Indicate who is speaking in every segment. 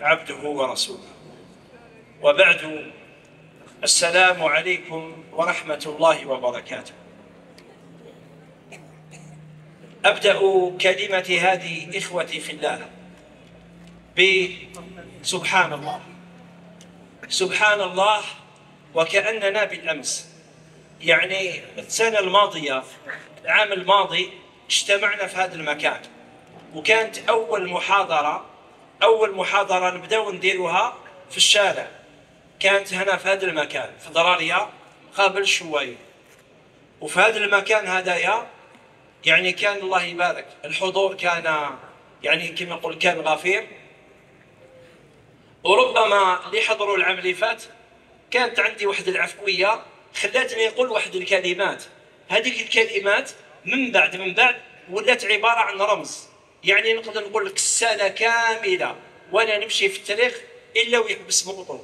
Speaker 1: عبده ورسوله وبعد السلام عليكم ورحمة الله وبركاته أبدأ كلمة هذه إخوتي في الله بسبحان الله سبحان الله وكأننا بالأمس يعني السنة الماضية العام الماضي اجتمعنا في هذا المكان وكانت أول محاضرة اول محاضره نبداو نديروها في الشارع كانت هنا في هذا المكان في ضراريه قابل شوي وفي هذا المكان هذايا يعني كان الله يبارك الحضور كان يعني كما يقول كان غفير وربما اللي حضروا العام اللي فات كانت عندي واحد العفويه خلاتني نقول واحد الكلمات هذيك الكلمات من بعد من بعد ولات عباره عن رمز يعني نقدر نقول لك السنه كامله وانا نمشي في الطريق الا ويحبس موطو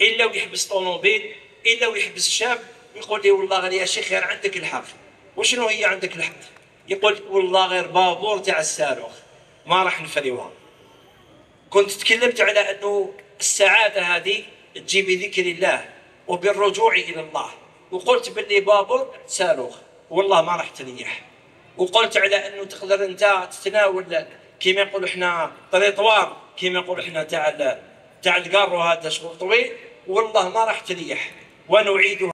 Speaker 1: الا ويحبس طوموبيل الا ويحبس شاب يقول لي والله غير يا شيخ غير عندك الحق وشنو هي عندك الحق؟ يقول والله غير بابور تاع الصاروخ ما راح نفريوها كنت تكلمت على انه السعاده هذه تجي بذكر الله وبالرجوع الى الله وقلت باللي بابور صاروخ والله ما راح تريح وقلت على انه تقدر انت تتناول كيما يقولوا احنا طريطوار كيما يقولوا احنا تاع تاع القارو هذا شغل طويل والله ما راح تريح ونعيدها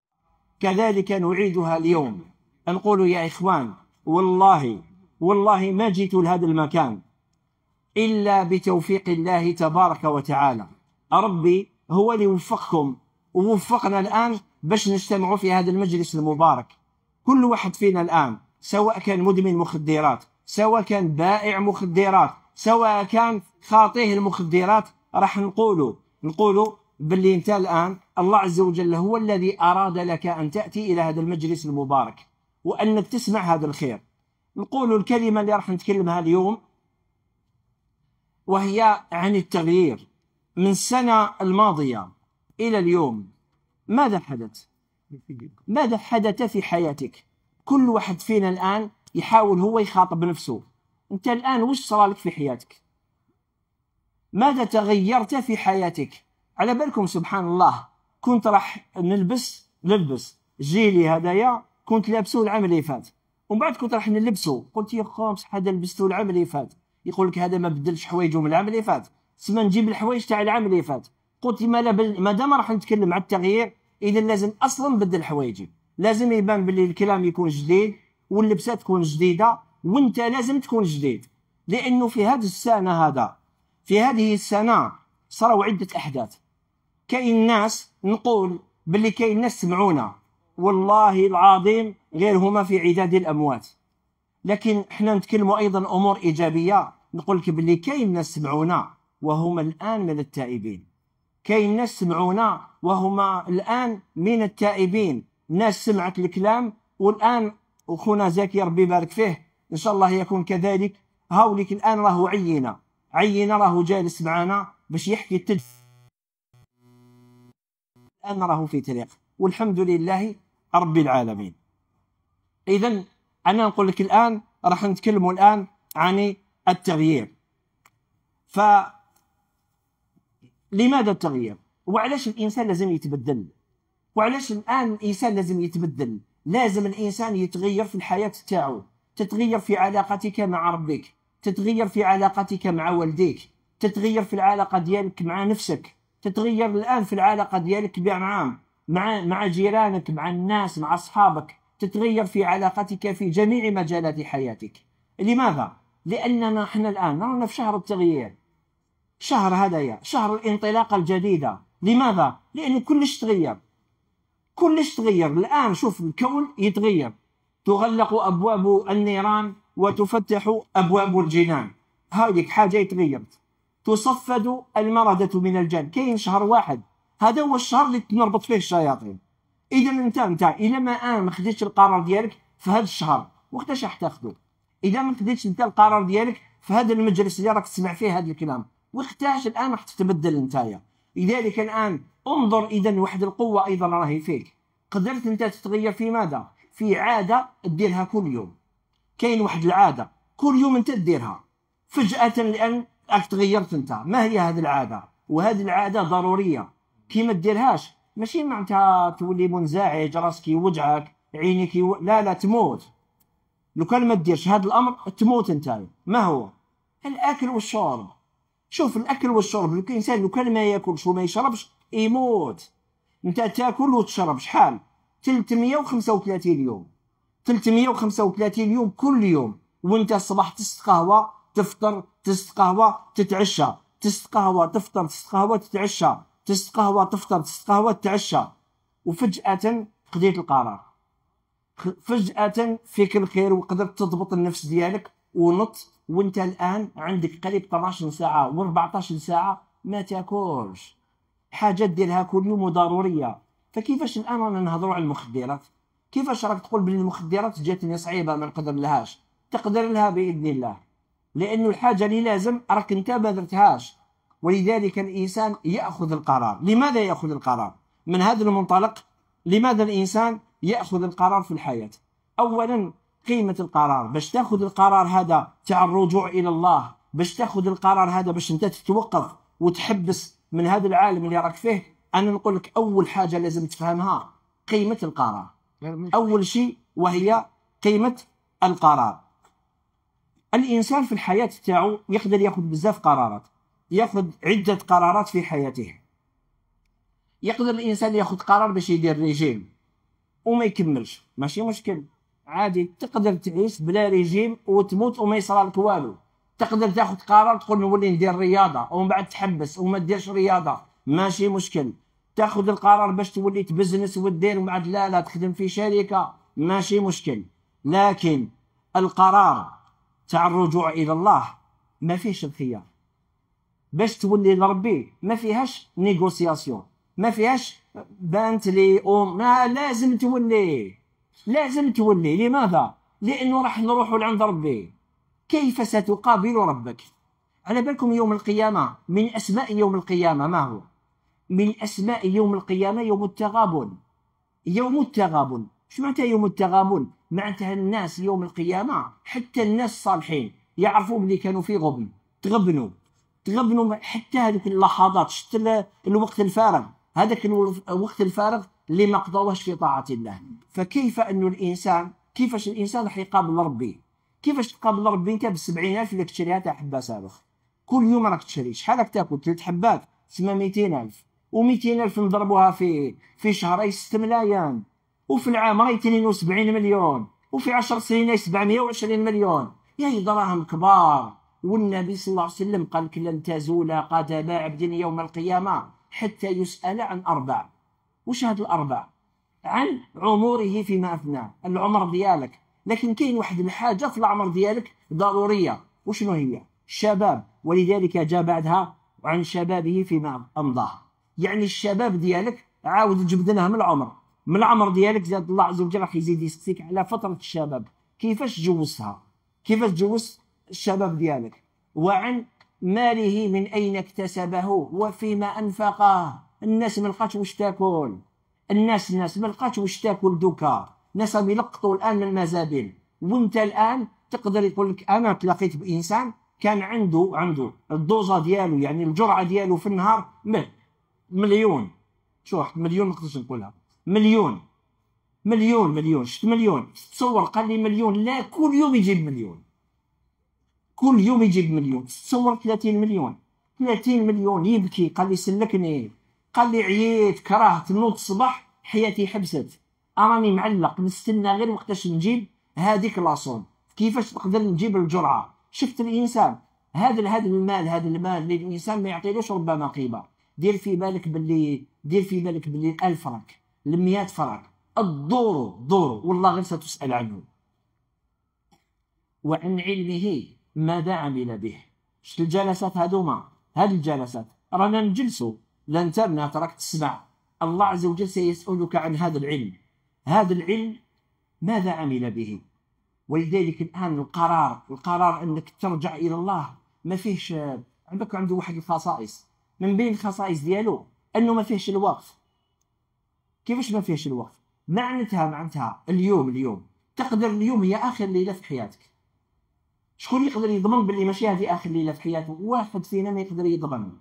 Speaker 1: كذلك نعيدها اليوم نقول يا اخوان والله والله ما جئت لهذا المكان الا بتوفيق الله تبارك وتعالى ربي هو اللي وفقكم ووفقنا الان باش نجتمعوا في هذا المجلس المبارك كل واحد فينا الان سواء كان مدمن مخدرات سواء كان بائع مخدرات سواء كان خاطيه المخدرات راح نقولوا نقولوا باللي انت الان الله عز وجل هو الذي اراد لك ان تاتي الى هذا المجلس المبارك وانك تسمع هذا الخير نقولوا الكلمه اللي راح نتكلمها اليوم وهي عن التغيير من السنه الماضيه الى اليوم ماذا حدث ماذا حدث في حياتك كل واحد فينا الان يحاول هو يخاطب نفسه انت الان وش صار لك في حياتك ماذا تغيرت في حياتك على بالكم سبحان الله كنت راح نلبس نلبس جيلي هدايا كنت لابسه العام اللي فات ومن بعد كنت راح نلبسه قلت يا خامس هذا لبسته العام اللي فات يقول لك هذا ما بدلش حوايجه من العام اللي فات سما نجيب الحوايج تاع العام اللي فات قلت ما, ما دام راح نتكلم على التغيير اذا لازم اصلا نبدل حوايجي لازم يبان باللي الكلام يكون جديد واللبسه تكون جديده وانت لازم تكون جديد لانه في هذه السنه هذا في هذه السنه صاروا عده احداث كاين ناس نقول باللي كاين ناس سمعونا والله العظيم غير هما في عداد الاموات لكن احنا نتكلموا ايضا امور ايجابيه نقول لك باللي كاين ناس سمعونا وهما الان من التائبين كاين ناس سمعونا وهما الان من التائبين ناس سمعت الكلام والآن أخونا زكي ربي يبارك فيه إن شاء الله يكون كذلك هاوليك الآن راهو عينة عينة راهو جالس معنا باش يحكي التلف الآن راهو في طريق والحمد لله رب العالمين إذا أنا نقول لك الآن راح نتكلموا الآن عن التغيير ف لماذا التغيير وعلاش الانسان لازم يتبدل وعلاش الان الانسان لازم يتبدل لازم الانسان يتغير في الحياه تاعو تتغير في علاقتك مع ربك تتغير في علاقتك مع والديك تتغير في العلاقه ديالك مع نفسك تتغير الان في العلاقه ديالك مع مع مع جيرانك مع الناس مع اصحابك تتغير في علاقتك في جميع مجالات حياتك لماذا لاننا احنا الان رانا في شهر التغيير شهر هذايا شهر الانطلاقه الجديده لماذا لان كلش تغير كلش تغير الآن شوف الكون يتغير تغلق أبواب النيران وتفتح أبواب الجنان هذيك حاجة تغيرت تصفد المردة من الجن كاين شهر واحد هذا هو الشهر اللي تنربط فيه الشياطين اذا انت انت الى ما انا ما خديتش القرار ديالك في هذا الشهر وقتاش راح تاخذه اذا ما خديتش انت القرار ديالك في هذا المجلس اللي راك تسمع فيه هذا الكلام وقتاش الان راح تتبدل انت لذلك الان انظر اذا واحد القوه ايضا راهي فيك قدرت انت تتغير في ماذا في عاده ديرها كل يوم كاين واحد العاده كل يوم انت تديرها فجاه لان راك تغيرت انت ما هي هذه العاده وهذه العاده ضروريه كي ما ديرهاش ماشي معناتها تولي منزعج راسك يوجعك عينيك يو... لا لا تموت لو كان ما ديرش هذا الامر تموت انت ما هو الاكل والشرب شوف الاكل والشرب لو كان الانسان لو كان ما ياكلش وما يشربش يموت انت تاكل وتشرب شحال 335 يوم 335 يوم كل يوم وانت الصباح تستقهوى تفطر تستقهوى تتعشى تستقهوى تفطر تستقهوى تتعشى تستقهوى تفطر تستقهوى تتعشى وفجأة خديت القرار فجأة فيك الخير وقدرت تضبط النفس ديالك ونط وانت الان عندك قريب 12 ساعة و14 ساعة ما تاكلش حاجات ديالها كل يوم وضروريه فكيفاش الان رانا نهضروا على المخدرات كيفاش راك تقول بلي المخدرات جاتني صعيبه ما نقدر لهاش تقدر لها باذن الله لانه الحاجه اللي لازم راك انت ما درتهاش ولذلك الانسان ياخذ القرار لماذا ياخذ القرار من هذا المنطلق لماذا الانسان ياخذ القرار في الحياه اولا قيمه القرار باش تاخذ القرار هذا تاع الرجوع الى الله باش تاخذ القرار هذا باش انت تتوقف وتحبس من هذا العالم اللي راك فيه انا نقول لك اول حاجه لازم تفهمها قيمه القرار اول شيء وهي قيمه القرار الانسان في الحياه تاعو يقدر ياخذ بزاف قرارات ياخذ عده قرارات في حياته يقدر الانسان ياخذ قرار باش يدير ريجيم وما يكملش ماشي مشكل عادي تقدر تعيش بلا ريجيم وتموت وما يصرالك والو تقدر تاخذ قرار تقول نولي ندير رياضه ومن بعد تحبس وما ديرش رياضه ماشي مشكل تاخذ القرار باش تولي تبزنس ودير ومن بعد لا لا تخدم في شركه ماشي مشكل لكن القرار تاع الرجوع الى الله ما فيهش الخيار باش تولي لربي ما فيهاش نيغوسياسيون ما فيهاش بانت لي ما لازم تولي لازم تولي لماذا لانه راح نروحوا لعند ربي كيف ستقابل ربك على بالكم يوم القيامة من أسماء يوم القيامة ما هو من أسماء يوم القيامة يوم التغابن يوم التغابن شو معناتها يوم التغابن معناتها الناس يوم القيامة حتى الناس الصالحين يعرفوا بلي كانوا في غبن تغبنوا تغبنوا حتى هذوك اللحظات شت الوقت الفارغ هذاك الوقت الفارغ اللي ما قضاوهش في طاعة الله فكيف أن الإنسان كيفاش الإنسان راح يقابل ربي كيفاش تبقى بالله ربي انت ب 70000 اللي تشريها تاع حبه سابخ كل يوم راك تشري شحال راك تاكل ثلاث حبات تسمى 200000 و200000 نضربوها في في شهر راهي 6 ملايين وفي العام راهي 72 مليون وفي 10 سنين 720 مليون يعني دراهم كبار والنبي صلى الله عليه وسلم قال لك لن تزول قدم عبد يوم القيامه حتى يسال عن اربع وش هاد الاربع عن عمره فيما افناه العمر ديالك لكن كاين واحد الحاجه في العمر ديالك ضروريه وشنو هي الشباب ولذلك جاء بعدها عن شبابه فيما امضاه يعني الشباب ديالك عاود جبدناه من العمر من العمر ديالك زاد الله عز وجل راح يزيد يسقسيك على فتره الشباب كيفاش تجوزها كيفاش تجوز الشباب ديالك وعن ماله من اين اكتسبه وفيما انفقه الناس ما واش تاكل الناس الناس ما واش تاكل دوكا الناس راهم يلقطوا الان من المزابيل وانت الان تقدر يقول لك انا تلاقيت بانسان كان عنده عنده الدوزه ديالو يعني الجرعه ديالو في النهار مليون شو واحد مليون نقدرش نقولها مليون مليون مليون شفت مليون تصور قال لي مليون لا كل يوم يجيب مليون كل يوم يجيب مليون تصور 30 مليون 30 مليون يبكي قال لي سلكني قال لي عييت كرهت نوض الصباح حياتي حبست راني معلق نستنى غير وقتاش نجيب هذيك لاصون كيفاش نقدر نجيب الجرعه شفت الانسان هذا هذا المال هذا المال اللي الانسان ما يعطيلوش ربما قيمه دير في بالك باللي دير في بالك باللي 1000 فرنك ال 100 فرنك الدور دور والله غير ستسال عنه وعن علمه ماذا عمل به شت الجلسات هذوما هذه الجلسات رانا نجلسوا الانترنت راك تسمع الله عز وجل سيسالك عن هذا العلم هذا العلم ماذا عمل به ولذلك الان القرار القرار انك ترجع الى الله ما فيهش عندك عنده واحد الخصائص من بين الخصائص ديالو انه ما فيهش الوقف كيفاش ما فيهش الوقف معناتها معناتها اليوم اليوم تقدر اليوم هي اخر ليله في حياتك شكون يقدر يضمن باللي ماشي هذه اخر ليله في حياته واحد فينا ما يقدر يضمن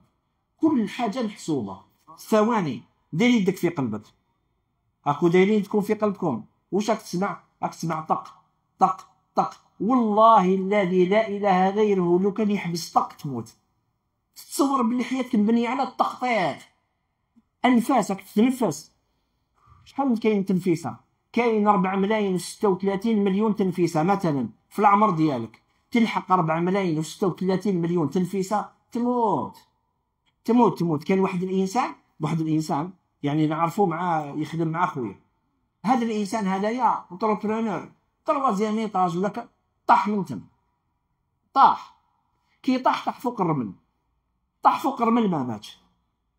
Speaker 1: كل حاجه محسوبه ثواني دير يدك في قلبك راكو دايرين تكون في قلبكم واش راك تسمع راك تسمع طق طق طق والله الذي لا اله غيره لو كان يحبس طق تموت تتصور بلي حياتك مبنيه على التخطيط انفاسك تتنفس شحال كاين تنفيسه كاين 4 ملايين و36 مليون تنفيسه مثلا في العمر ديالك تلحق 4 ملايين و36 مليون تنفيسه تموت تموت تموت كان واحد الانسان واحد الانسان يعني نعرفوه معاه يخدم مع خويا هذا الانسان هذايا اونتربرونور تروازيام ايطاج ولا طاح من تم طاح كي طاح طاح فوق الرمل طاح فوق الرمل ما ماتش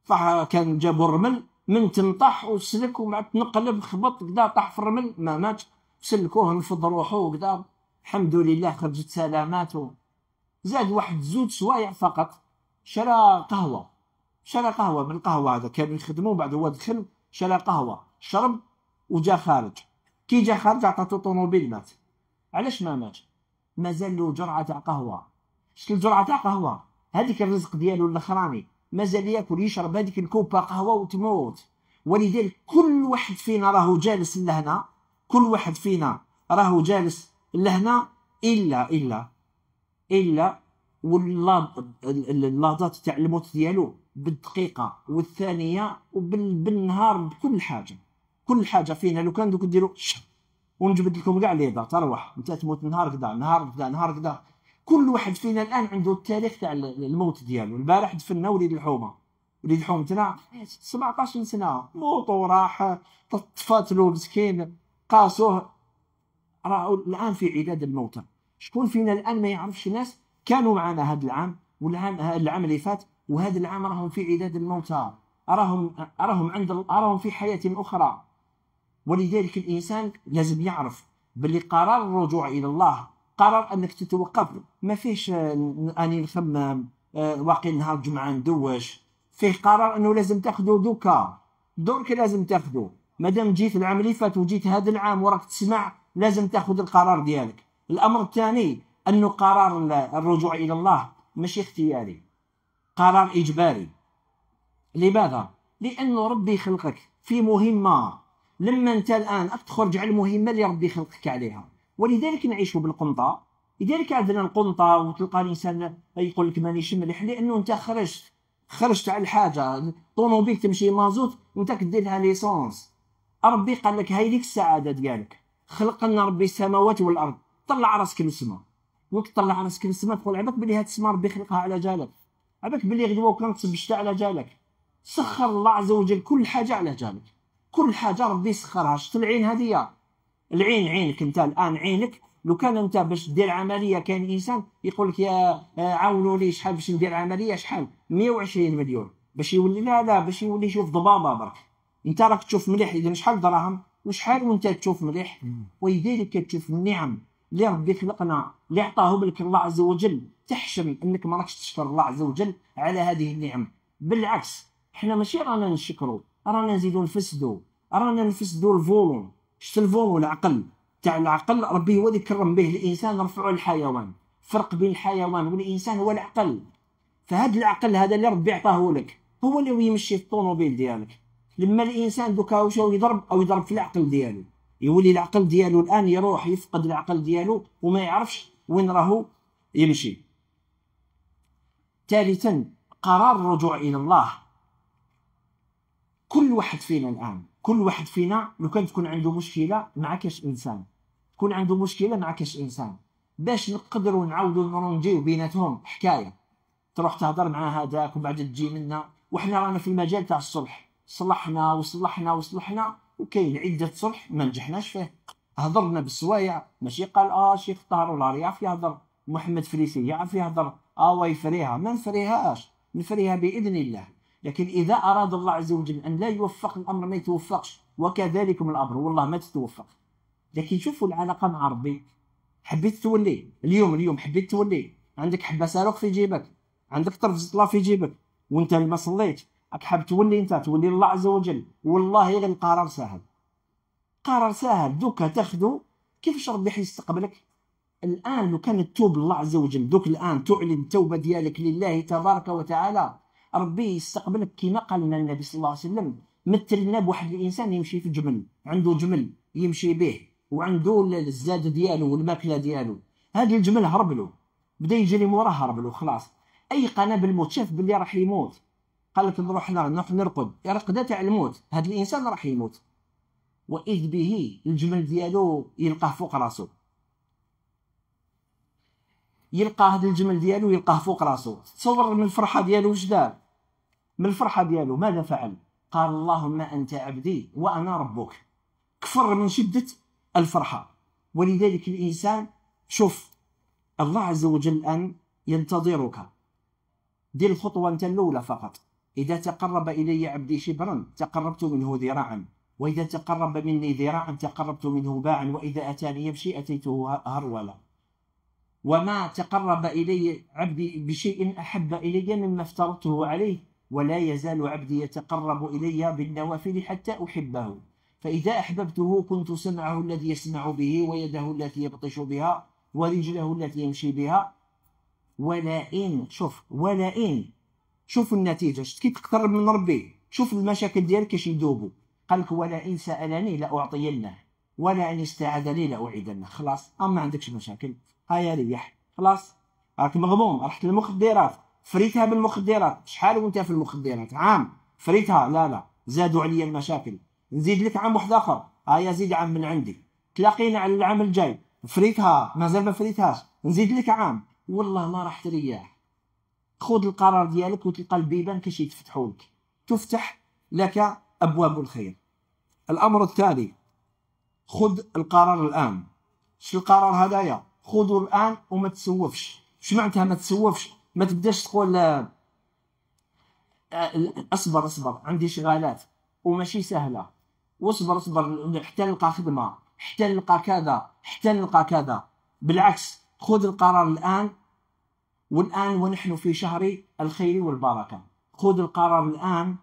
Speaker 1: طاح كان جابوا الرمل من تم طاح وسلك ومع تنقلب خبط كدا طاح في الرمل ما ماتش سلكوه نفض روحه وكدا الحمد لله خرجت سلامات زاد واحد زوج سوايع فقط شرا قهوه شرى قهوه من القهوه هذا كانوا يخدموا بعد هو دخل شرى قهوه شرب وجا خارج كي جا خارج عطاتو طوموبيل مات علاش ما مات مازال له جرعه تاع قهوه شكل جرعه تاع قهوه هذيك الرزق ديالو الاخراني مازال ياكل يشرب هذيك الكوبا قهوه وتموت ولذلك كل واحد فينا راهو جالس لهنا كل واحد فينا راهو جالس لهنا الا الا الا واللحظات تاع الموت ديالو بالدقيقه والثانيه وبالنهار بكل حاجه كل حاجه فينا لو كان دوك نديرو ونجبد لكم كاع لي تروح انت تموت نهار كدا نهار كدا نهار كدا كل واحد فينا الان عنده التاريخ تاع الموت ديالو البارح دفنا وليد الحومه وليد حومتنا 17 سنه موطو راح له مسكين قاسوه راه الان في عداد الموتى شكون فينا الان ما يعرفش ناس كانوا معنا هذا العام والعام العام اللي فات وهذا العام راهم في عداد الموتى أراهم أراهم عند أراهم في حياة أخرى ولذلك الإنسان لازم يعرف باللي قرار الرجوع إلى الله قرار أنك تتوقف ما فيش أني نخمم آه، واقي نهار جمعة ندوش فيه قرار أنه لازم تاخذه دوكا دورك لازم تاخذه مادام جيت العام اللي فات وجيت هذا العام وراك تسمع لازم تاخذ القرار ديالك الأمر الثاني أنه قرار الرجوع إلى الله مش اختياري قرار إجباري لماذا؟ لانه ربي خلقك في مهمة لما أنت الآن تخرج على المهمة اللي ربي خلقك عليها ولذلك نعيش بالقنطة لذلك عندنا القنطة وتلقى الإنسان يقول لك مانيش مليح لأنه أنت خرجت خرجت على الحاجة طوموبيل تمشي مازوت أنت كدير لها ليسونس ربي قال لك هاي ديك السعادة ديالك خلق لنا ربي السماوات والأرض طلع راسك للسماء وقت طلع راسك للسماء تقول عبك بلي هاد السماء ربي خلقها على جالك هذاك باللي غدوه وكان تبشت على جالك سخر الله عز وجل كل حاجه على جالك كل حاجه ربي سخرها شفت العين هذه العين عينك انت الان عينك لو كان انت باش دير عمليه كان انسان يقول لك يا آه، عاونوا لي شحال باش ندير عمليه شحال 120 مليون باش يولي لا لا باش يولي يشوف ضبابه برك انت راك تشوف مليح اذا شحال دراهم وشحال وانت تشوف مليح ويديرك تشوف النعم اللي ربي خلقنا اللي عطاهم لك الله عز وجل تحشم انك ما راكش تشكر الله عز وجل على هذه النعم بالعكس حنا ماشي رانا نشكروا رانا نزيدو نفسدو رانا نفسدو الفولون شت الفولون العقل تاع العقل ربي هو اللي كرم به الانسان رفعوا الحيوان فرق بين الحيوان والانسان هو العقل فهاد العقل هذا اللي ربي عطاه لك هو اللي يمشي الطوموبيل ديالك لما الانسان دوكا واش يضرب او يضرب في العقل ديالو يولي العقل ديالو الان يروح يفقد العقل ديالو وما يعرفش وين راهو يمشي ثالثا قرار الرجوع الى الله كل واحد فينا الان كل واحد فينا لو كان تكون عنده مشكله مع كاش انسان تكون عنده مشكله مع كاش انسان باش نقدروا نعاودوا نرونجيو بيناتهم حكايه تروح تهضر مع هذاك وبعد تجي منا وحنا رانا في المجال تاع الصلح صلحنا وصلحنا وصلحنا وكاين عده صلح ما نجحناش فيه هضرنا بالسوايع ماشي قال اه شيخ طاهر ولا يعرف يهضر محمد فريسي يعرف يهضر اه يفريها ما نفريهاش نفريها باذن الله لكن اذا اراد الله عز وجل ان لا يوفق الامر ما يتوفقش من الامر والله ما تتوفق لكن شوفوا العلاقه مع ربي حبيت تولي اليوم اليوم حبيت تولي عندك حبه صاروخ في جيبك عندك طرف زطله في جيبك وانت ما صليت راك حاب تولي انت تولي الله عز وجل والله غير القرار ساهل قرار ساهل دوكا تاخذو كيفاش ربي حيستقبلك الان لو كان تتوب الله عز وجل دوك الان تعلن التوبه ديالك لله تبارك وتعالى ربي يستقبلك كما قال لنا النبي صلى الله عليه وسلم مثل لنا بواحد الانسان يمشي في جمل عنده جمل يمشي به وعنده الزاد ديالو والماكله ديالو هذا الجمل هرب له بدا يجري موراه هرب له خلاص قنابل بالموت شاف بلي راح يموت قالت نروح نار نروح نرقد يرقده تاع الموت هذا الانسان راح يموت واذ به الجمل ديالو يلقاه فوق راسو يلقى هذا الجمل ديالو يلقاه فوق راسو تصور من الفرحه ديالو واش دار من الفرحه ديالو ماذا فعل قال اللهم انت عبدي وانا ربك كفر من شده الفرحه ولذلك الانسان شوف الله عز وجل الان ينتظرك دير الخطوه انت الاولى فقط إذا تقرب إلي عبدي شبرا تقربت منه ذراعا وإذا تقرب مني ذراعا تقربت منه باعا وإذا أتاني يمشي أتيته هرولا وما تقرب إلي عبدي بشيء أحب إلي مما افترضته عليه ولا يزال عبدي يتقرب إلي بالنوافل حتى أحبه فإذا أحببته كنت سمعه الذي يسمع به ويده التي يبطش بها ورجله التي يمشي بها ولئن شوف ولئن شوف النتيجه شتكي تقترب من ربي شوف المشاكل ديالك كيش يدوبوا قال لك ولا ان سالني لاعطينه ولا ان استعاذ لي لاعيدنه خلاص اما ما عندكش مشاكل هيا ريح خلاص راك مغموم رحت للمخدرات فريتها بالمخدرات شحال وانت في المخدرات عام فريتها لا لا زادوا عليا المشاكل نزيد لك عام واحد اخر هيا زيد عام من عندي تلاقينا على العام الجاي فريتها مازال ما فريتهاش نزيد لك عام والله ما راح تريح خذ القرار ديالك وتلقى البيبان كاش يتفتحوا لك تفتح لك ابواب الخير الامر الثاني خذ القرار الان شو القرار هذايا خذه الان وما تسوفش شو معناتها ما تسوفش ما تبداش تقول آه، آه، اصبر اصبر عندي شغالات وماشي سهله واصبر اصبر حتى نلقى خدمه حتى نلقى كذا حتى نلقى كذا بالعكس خذ القرار الان والآن ونحن في شهر الخير والبركة خذ القرار الآن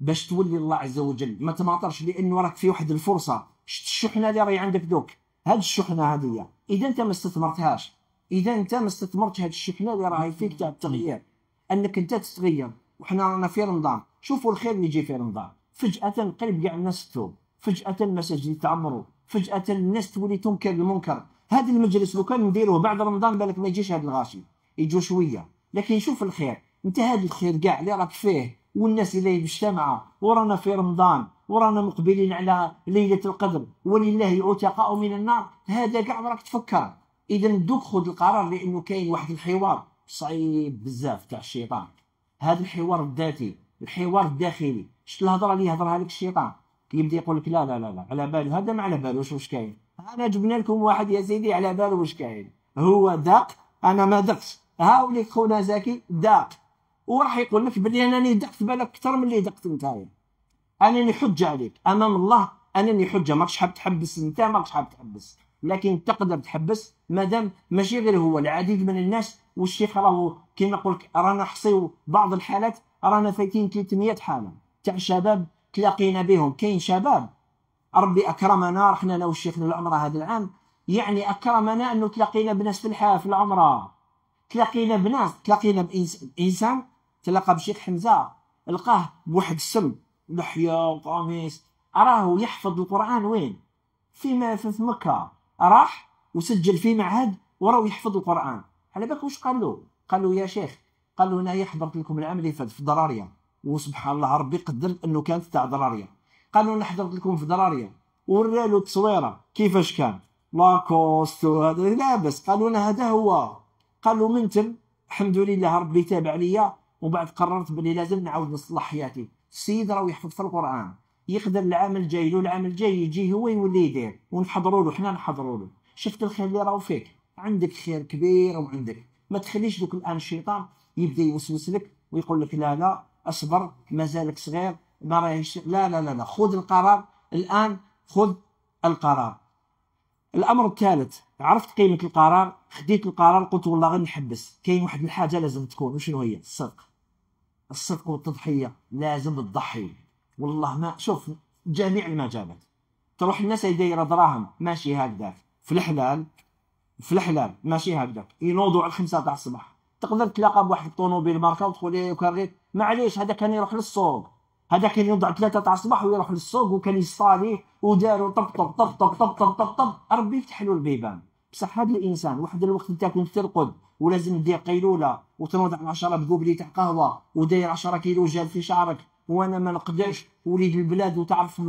Speaker 1: باش تولي الله عز وجل ما تماطرش لأنه راك في واحد الفرصة شت الشحنة اللي راهي عندك دوك هاد الشحنة هذه إذا أنت ما استثمرتهاش إذا أنت ما استثمرتش هاد الشحنة اللي راهي فيك تاع التغيير أنك أنت تتغير وحنا رانا في رمضان شوفوا الخير اللي يجي في رمضان فجأة قلب كاع الناس تتوب فجأة المساجد تعمروا فجأة الناس تولي تنكر المنكر هذا المجلس لو كان نديروه بعد رمضان بالك ما يجيش هذا الغاشي يجوا شويه لكن شوف الخير انت هذا الخير كاع اللي راك فيه والناس اللي مجتمعه ورانا في رمضان ورانا مقبلين على ليله القدر ولله اتقاء من النار هذا كاع راك تفكر اذا دوك خذ القرار لانه كاين واحد الحوار صعيب بزاف تاع الشيطان هذا الحوار الذاتي الحوار الداخلي شفت الهضره اللي يهضرها لك الشيطان يبدا يقول لك لا لا لا على باله هذا ما على بالوش واش كاين انا جبنا لكم واحد يا سيدي على باله واش كاين هو ذاق انا ما ذقت هاوليك خونا زكي داق وراح يقول لك بلي انني دقت بالك اكثر من اللي دقت نتايا انني حجه عليك امام الله انني حجه ماكش حاب تحبس انت ماكش حاب تحبس لكن تقدر تحبس مادام ماشي غير هو العديد من الناس والشيخ راهو كي نقول لك رانا حصيو بعض الحالات رانا فايتين 300 حاله تاع شباب تلاقينا بهم كاين شباب ربي اكرمنا رحنا انا والشيخ للعمره هذا العام يعني اكرمنا انه تلاقينا بناس في الحافل العمره تلاقينا بنا تلاقينا بانسان تلاقى بشيخ حمزه لقاه بواحد السم لحيه وقميص راه يحفظ القران وين في في مكه راح وسجل في معهد وراه يحفظ القران على بالك واش قال له قال له يا شيخ قال له انايا حضرت لكم العام اللي فات في ضراريه وسبحان الله ربي قدر انه كانت تاع ضراريه قال له انا حضرت لكم في ضراريه ورالو التصويره كيفاش كان لاكوست وهذا لابس قالوا لنا هذا هو قال له تم الحمد لله ربي تابع ليا ومن بعد قررت بلي لازم نعاود نصلح حياتي السيد راه يحفظ في القران يقدر العام الجاي لو العام الجاي يجي هو يولي يدير ونحضروا له حنا نحضروا له شفت الخير اللي راهو فيك عندك خير كبير وعندك ما تخليش دوك الان الشيطان يبدا يوسوس لك ويقول لك لا لا اصبر مازالك صغير ما راهيش لا لا لا لا خذ القرار الان خذ القرار الامر الثالث عرفت قيمه القرار خديت القرار قلت والله غير نحبس كاين واحد الحاجه لازم تكون وشنو هي الصدق الصدق والتضحيه لازم تضحي والله ما شوف جميع المجالات تروح الناس دايره دراهم ماشي هكذاك في الحلال في الحلال ماشي هكذاك ينوضوا على الخمسة تاع الصباح تقدر تلاقى بواحد الطونوبيل ماركه وتقول إيه، كارغي معليش هذا كان يروح للسوق هذا كان يوضع ثلاثة تاع الصباح ويروح للسوق وكان يصالي وداروا طب طب طب طب طب طب طب ربي يفتح له البيبان بصح هذا الانسان واحد الوقت انت كنت ترقد ولازم دير قيلوله وتنوض على 10 بكوبلي تاع قهوه وداير 10 كيلو جال في شعرك وانا ما نقدرش وليد البلاد وتعرف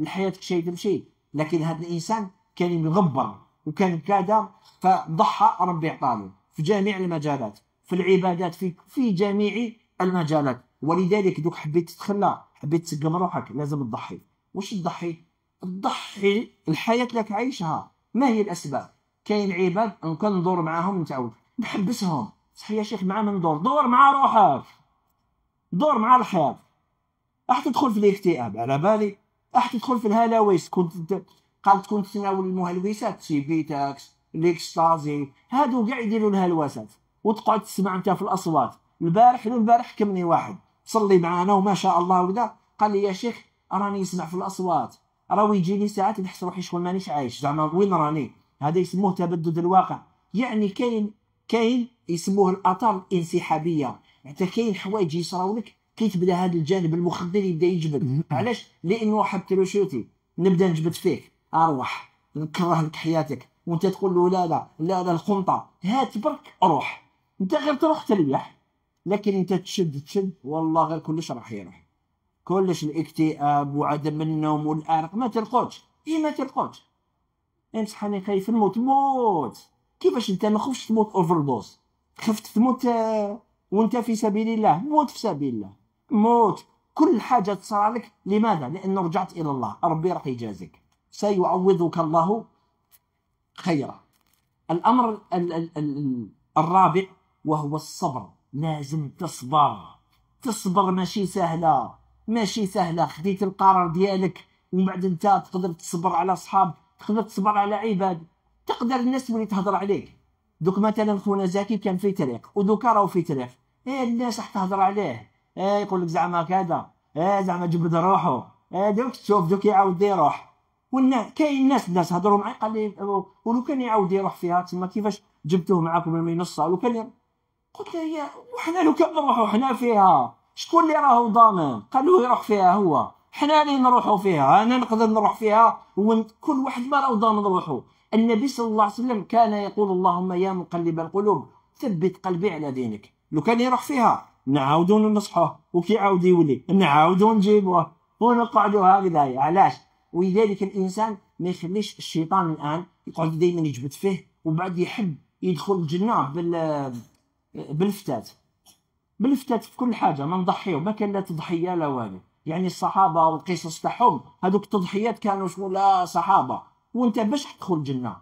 Speaker 1: الحياه شيء تمشي لكن هذا الانسان كان مغبر وكان كذا فضحى ربي عطاه في جميع المجالات في العبادات في في جميع المجالات ولذلك دوك حبيت تتخلى حبيت تسقم روحك لازم تضحي واش تضحي تضحي الحياه لك عايشها ما هي الاسباب كاين عباد كندور معاهم متعود نحبسهم صح يا شيخ مع من دور دور مع روحك دور مع الحياه راح تدخل في الاكتئاب على بالي راح تدخل في الهلاويس كنت قال تكون تتناول المهلوسات سي سيبيتاكس ليكستازي هادو كاع يديروا الهلوسات وتقعد تسمع انت في الاصوات البارح البارح كمني واحد صلي معانا وما شاء الله وكذا قال لي يا شيخ راني نسمع في الاصوات راه يجيني ساعات نحس روحي شغل مانيش عايش زعما وين راني هذا يسموه تبدد الواقع يعني كاين كاين يسموه الاثار الانسحابيه حتى كاين حوايج يصراو لك كيتبدا هذا الجانب المخدر يبدا يجبد علاش لانه واحد تروشوتي نبدا نجبد فيك اروح نكره لك حياتك وانت تقول له لا لا لا لا الخنطه هات برك روح انت غير تروح تريح لكن انت تشد تشد والله غير كلش راح يروح كلش الاكتئاب وعدم النوم والارق ما تلقوش اي ما تلقوش انت حاني يعني خايف نموت موت كيفاش انت ما خفتش تموت اوفر دوز خفت تموت آه، وانت في سبيل الله موت في سبيل الله موت كل حاجه تصرى لك لماذا لانه رجعت الى الله ربي راح يجازيك سيعوضك الله خيرا الامر الرابع وهو الصبر لازم تصبر تصبر ماشي سهله ماشي سهله خديت القرار ديالك ومن بعد انت تقدر تصبر على صحاب تقدر تصبر على عباد تقدر الناس تولي تهضر عليك دوك مثلا خونا زكي كان في طريق ودوكا راهو في طريق ايه الناس راح تهضر عليه ايه يقول لك زعما كذا ايه زعما جبد روحو ايه دوك تشوف دوك يعاود يروح والناس كاين ناس الناس هضروا معايا قال لي ولو كان يعاود يروح فيها تما كيفاش جبتوه معاكم المنصه لو كان قلت له يا وحنا لو كان نروحوا حنا فيها شكون اللي راهو ضامن قال له يروح فيها هو حنا اللي نروحوا فيها انا نقدر نروح فيها وكل واحد ما راهو ضامن روحه النبي صلى الله عليه وسلم كان يقول اللهم يا مقلب القلوب ثبت قلبي على دينك لو كان يروح فيها نعاودو ننصحوه وكي عاود يولي نعاودو نجيبوه ونقعدو هكذا علاش ولذلك الانسان ما يخليش الشيطان الان يقعد دائما يجبد فيه وبعد يحب يدخل الجنه بال بالفتات بالفتات في كل حاجه ما نضحيو ما كان لا تضحيه لا والو يعني الصحابه والقصص تاعهم هذوك التضحيات كانوا لا صحابه وانت باش تدخل الجنه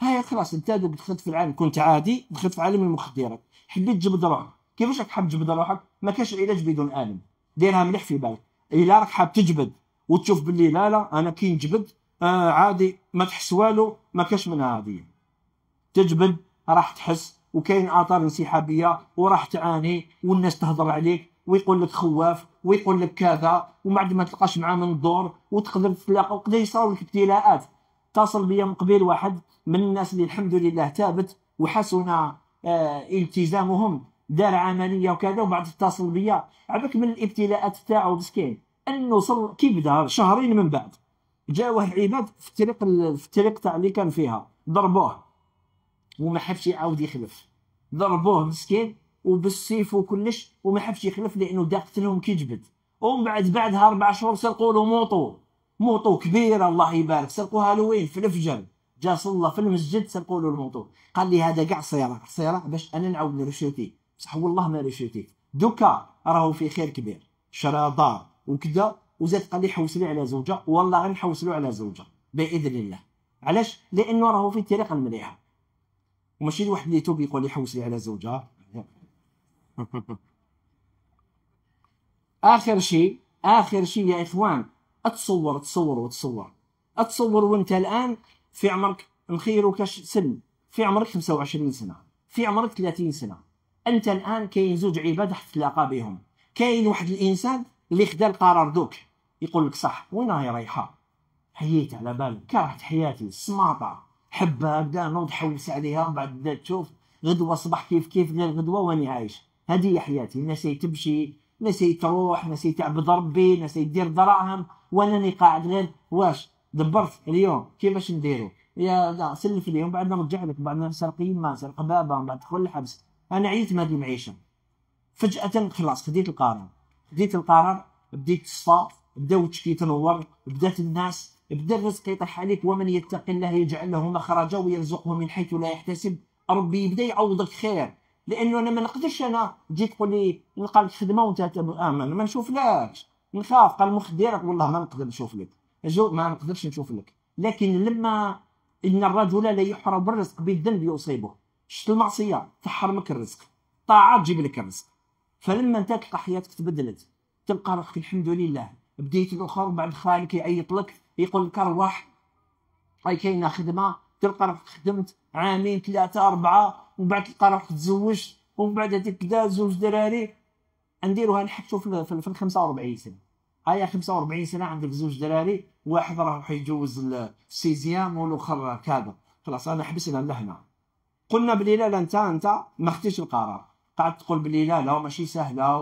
Speaker 1: هاي خلاص انت دوك دخلت في العالم كنت عادي دخلت في عالم المخدرات حبيت تجبد روحك كيفاش راك حاب تجبد روحك ما كاش علاج بدون الم ديرها مليح في بالك الا راك حاب تجبد وتشوف باللي لا لا انا كي نجبد آه عادي ما تحس والو ما كاش منها هذه تجبد راح تحس وكاين اثار انسحابيه وراح تعاني والناس تهضر عليك ويقول لك خواف ويقول لك كذا وما ما تلقاش معاه من الدور وتقدر تلاقى وقد يصير لك ابتلاءات اتصل بيا من قبيل واحد من الناس اللي الحمد لله ثابت وحسن آه التزامهم دار عمليه وكذا وبعد اتصل بيا عبك من الابتلاءات تاعو مسكين انه وصل كي بدا شهرين من بعد جاوه عباد في الطريق في الطريق تاع اللي كان فيها ضربوه وما حبش يعاود يخلف ضربوه مسكين وبالسيف وكلش وما حبش يخلف لانه دا قتلهم كي جبد ومن بعد بعدها اربع شهور سرقوا له موطو موطو كبيره الله يبارك سرقوها له وين في الفجر جا صلى في المسجد سرقوا له الموطو قال لي هذا كاع صيرع صيرع باش انا نعاود نرشوتي بصح والله ما رشوتي دوكا راهو في خير كبير شرا دار وكذا وزاد قال لي حوس لي على زوجه والله غنحوس له على زوجه باذن الله علاش لانه راهو في الطريق المليحه وماشي لواحد نيتو بيقول يحوس لي على زوجها اخر شيء اخر شيء يا اخوان اتصور تصور وتصور اتصور وانت الان في عمرك نخيرك سن في عمرك 25 سنه في عمرك 30 سنه انت الان كاين زوج عباد حتتلاقى بهم كاين واحد الانسان اللي خدا القرار دوك يقول لك صح وين راهي رايحه حييت على بالك كرهت حياتي سماطه حبة هكذا نوض حوس عليها من بعد تشوف غدوة صباح كيف كيف غير غدوة واني عايش هذه هي حياتي ناس تمشي ناس تروح ناس تعبد ربي ناس دير دراهم وانا قاعد غير واش دبرت اليوم كيفاش نديرو يا لا سلف اليوم بعد نرجع لك بعد نسرق يما سرق بابا ومن بعد تدخل الحبس انا من هذه المعيشه فجاه خلاص خديت القرار خديت القرار بديت تصفى بداو تشكي تنور بدات الناس ابدا الرزق يطيح عليك ومن يتق الله يجعل له مخرجا ويرزقه من حيث لا يحتسب ربي يبدا يعوضك خير لانه انا ما نقدرش انا تجي تقول لي نلقى لك خدمه وانت تامن آه، ما نشوفلكش نخاف قال المخ ديالك والله ما نقدر نشوف لك ما نقدرش نشوف لك لكن لما ان الرجل لا يحرم الرزق بالذنب يصيبه شفت المعصيه تحرمك الرزق طاعه تجيب لك الرزق فلما انت تلقى حياتك تبدلت تلقى روحك الحمد لله بديت الاخر بعد خالك يعيط لك يقول لك ارواح راهي كاينه خدمه تلقى راك خدمت عامين ثلاثه اربعه ومن بعد تلقى راك تزوجت ومن بعد هذيك كدا زوج دراري نديروها نحكتو في, في, في 45 سنه هاي 45 سنه عندك زوج دراري واحد راه يجوز السيزيام والاخر كذا خلاص انا حبسنا لهنا قلنا بلي لا انت انت ما خديتش القرار قعدت تقول بلي لا لا ماشي سهله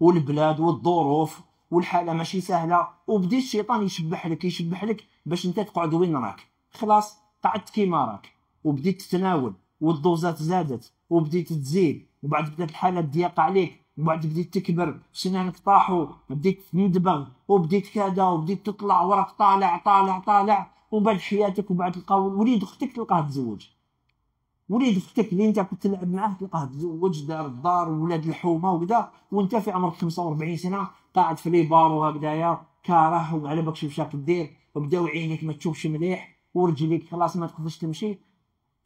Speaker 1: والبلاد والظروف والحاله ماشي سهله وبدا الشيطان يشبح لك يشبح لك باش انت تقعد وين راك خلاص قعدت كيما راك وبديت تتناول والدوزات زادت وبديت تزيد وبعد بدات الحاله تضيق عليك وبعد بديت تكبر سنانك طاحوا بديت تندبغ وبديت كذا وبديت تطلع وراك طالع طالع طالع وبعد حياتك وبعد القول وليد اختك تلقاه تزوج وليد اختك اللي انت كنت تلعب معاه تلقاه تزوج دار الدار ولاد الحومه وكذا وانت في عمرك 45 سنه قاعد في ليبار وهكذايا كاره وعلى بالك شوف شاك دير وبداو عينيك ما تشوفش مليح ورجليك خلاص ما تقدرش تمشي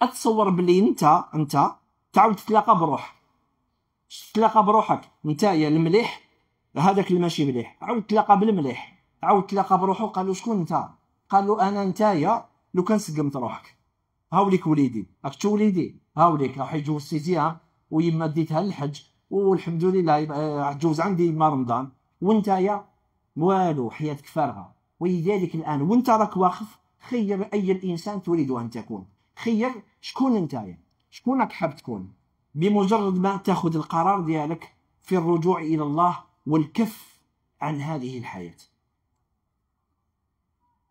Speaker 1: اتصور بلي انت انت تعاود تتلاقى بروحك تتلاقى بروحك انت يا المليح هذاك اللي ماشي مليح عاود تلاقى بالمليح عاود تلاقى بروحو قالو شكون انت قالو انا نتايا لو كان سقمت روحك هاوليك وليدي راك تشوف وليدي هاوليك راح يجوز سيزيام ويما ديتها للحج والحمد لله تجوز عندي ما رمضان وانتايا والو حياتك فارغه ولذلك الان وانت راك واقف خير اي الانسان تريد ان تكون خير شكون انتايا يا شكونك حاب تكون بمجرد ما تاخذ القرار ديالك في الرجوع الى الله والكف عن هذه الحياه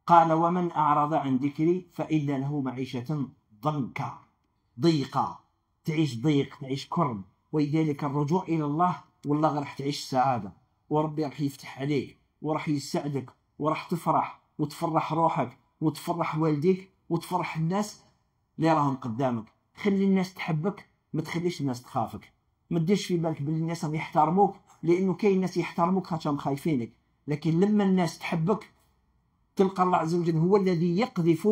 Speaker 1: قال ومن اعرض عن ذكري فان له معيشه ضنكا ضيقه تعيش ضيق تعيش كرب ولذلك الرجوع الى الله والله راح تعيش سعاده وربي راح يفتح عليك وراح يساعدك وراح تفرح وتفرح روحك وتفرح والديك وتفرح الناس اللي راهم قدامك خلي الناس تحبك ما تخليش الناس تخافك ما تديرش في بالك بلي الناس راهم يحترموك لانه كاين ناس يحترموك خاطرهم خايفينك لكن لما الناس تحبك تلقى الله عز وجل هو الذي يقذف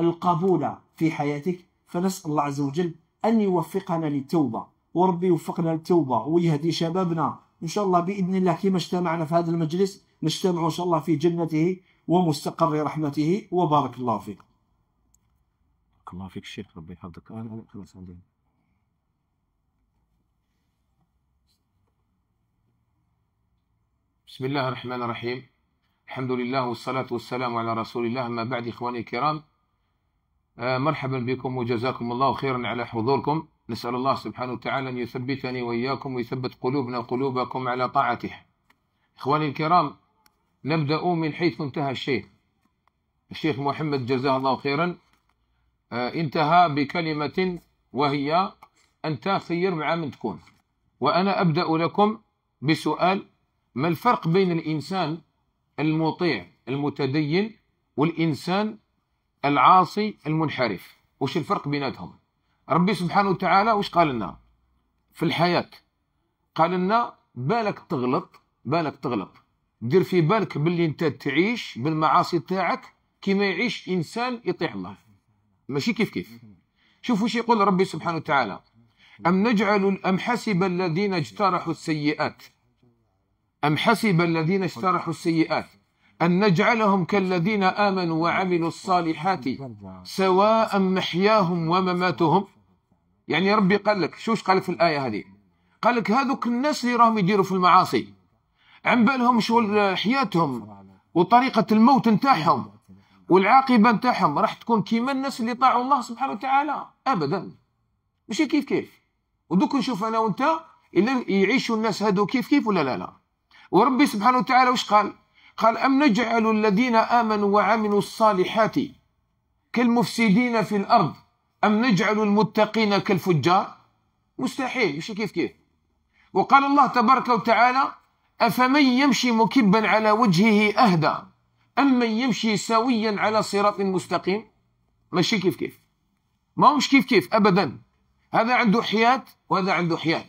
Speaker 1: القبول في حياتك فنسال الله عز وجل ان يوفقنا للتوبه وربي يوفقنا للتوبه ويهدي شبابنا إن شاء الله بإذن الله كما اجتمعنا في هذا المجلس نجتمع إن شاء الله في جنته ومستقر رحمته وبارك الله فيك
Speaker 2: بارك الله فيك الشيخ ربي يحفظك أنا خلاص عندي بسم الله الرحمن الرحيم الحمد لله والصلاة والسلام على رسول الله أما بعد إخواني الكرام آه، مرحبا بكم وجزاكم الله خيرا على حضوركم نسأل الله سبحانه وتعالى أن يثبتني وإياكم ويثبت قلوبنا قلوبكم على طاعته إخواني الكرام نبدأ من حيث انتهى الشيخ الشيخ محمد جزاه الله خيرا آه، انتهى بكلمة وهي أنت خير مع من تكون وأنا أبدأ لكم بسؤال ما الفرق بين الإنسان المطيع المتدين والإنسان العاصي المنحرف وش الفرق بيناتهم ربي سبحانه وتعالى واش قال لنا في الحياة قال لنا بالك تغلط بالك تغلط دير في بالك باللي انت تعيش بالمعاصي تاعك كما يعيش انسان يطيع الله ماشي كيف كيف شوف واش يقول ربي سبحانه وتعالى ام نجعل ام حسب الذين اجترحوا السيئات ام حسب الذين اجترحوا السيئات أن نجعلهم كالذين آمنوا وعملوا الصالحات سواء محياهم ومماتهم يعني ربي قال لك شوش قال لك في الايه هذه قال لك هذوك الناس اللي راهم يديروا في المعاصي عن بالهم شو حياتهم وطريقه الموت نتاعهم والعاقبه نتاعهم راح تكون كيما الناس اللي طاعوا الله سبحانه وتعالى ابدا ماشي كيف كيف ودوك نشوف انا وانت الا يعيشوا الناس هادو كيف كيف ولا لا لا وربي سبحانه وتعالى واش قال قال ام نجعل الذين امنوا وعملوا الصالحات كالمفسدين في الارض أم نجعل المتقين كالفجار مستحيل مش كيف كيف وقال الله تبارك وتعالى أفمن يمشي مكبا على وجهه أهدى أم من يمشي سويا على صراط مستقيم ماشي كيف كيف ما مش كيف كيف أبدا هذا عنده حياة وهذا عنده حياة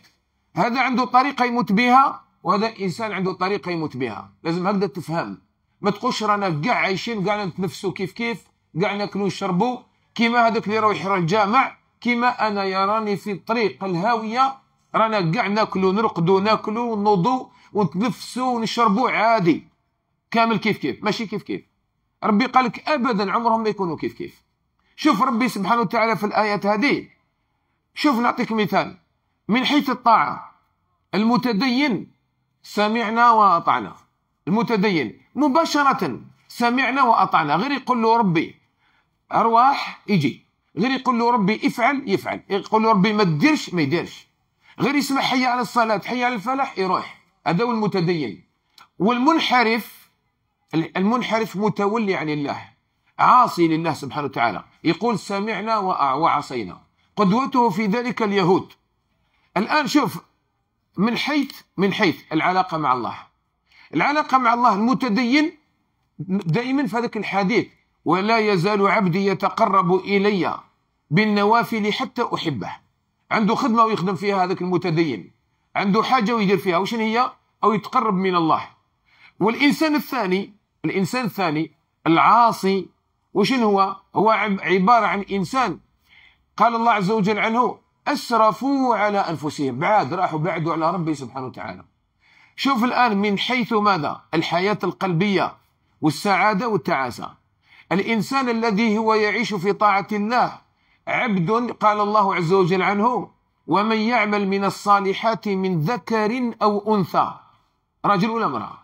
Speaker 2: هذا عنده طريقة يموت بها وهذا إنسان عنده طريقة يموت بها لازم هكذا تفهم ما تقولش رانا كاع عايشين كاع نتنفسوا كيف كيف كاع ناكلوا نشربوا كيما هذوك اللي يروحوا الجامع كيما انا يراني في طريق الهاويه رانا كاع ناكلو نرقدو ناكلو نوضو ونتنفسو ونشربو عادي كامل كيف كيف ماشي كيف كيف ربي قالك ابدا عمرهم ما يكونوا كيف كيف شوف ربي سبحانه وتعالى في الايات هذه شوف نعطيك مثال من حيث الطاعه المتدين سمعنا واطعنا المتدين مباشره سمعنا واطعنا غير يقول له ربي ارواح يجي غير يقول له ربي افعل يفعل يقول له ربي ما تديرش ما يديرش غير يسمع حي على الصلاه حي على الفلاح يروح هذا هو المتدين والمنحرف المنحرف متولي عن الله عاصي لله سبحانه وتعالى يقول سمعنا وعصينا قدوته في ذلك اليهود الآن شوف من حيث من حيث العلاقة مع الله العلاقة مع الله المتدين دائما في هذاك الحديث ولا يزال عبدي يتقرب إلي بالنوافل حتى أحبه عنده خدمة ويخدم فيها هذاك المتدين عنده حاجة ويدير فيها وشن هي أو يتقرب من الله والإنسان الثاني الإنسان الثاني العاصي وشن هو هو عبارة عن إنسان قال الله عز وجل عنه أسرفوا على أنفسهم بعاد راحوا بعدوا على ربي سبحانه وتعالى شوف الآن من حيث ماذا الحياة القلبية والسعادة والتعاسة الإنسان الذي هو يعيش في طاعة الله عبد قال الله عز وجل عنه ومن يعمل من الصالحات من ذكر أو أنثى رجل ولا امرأة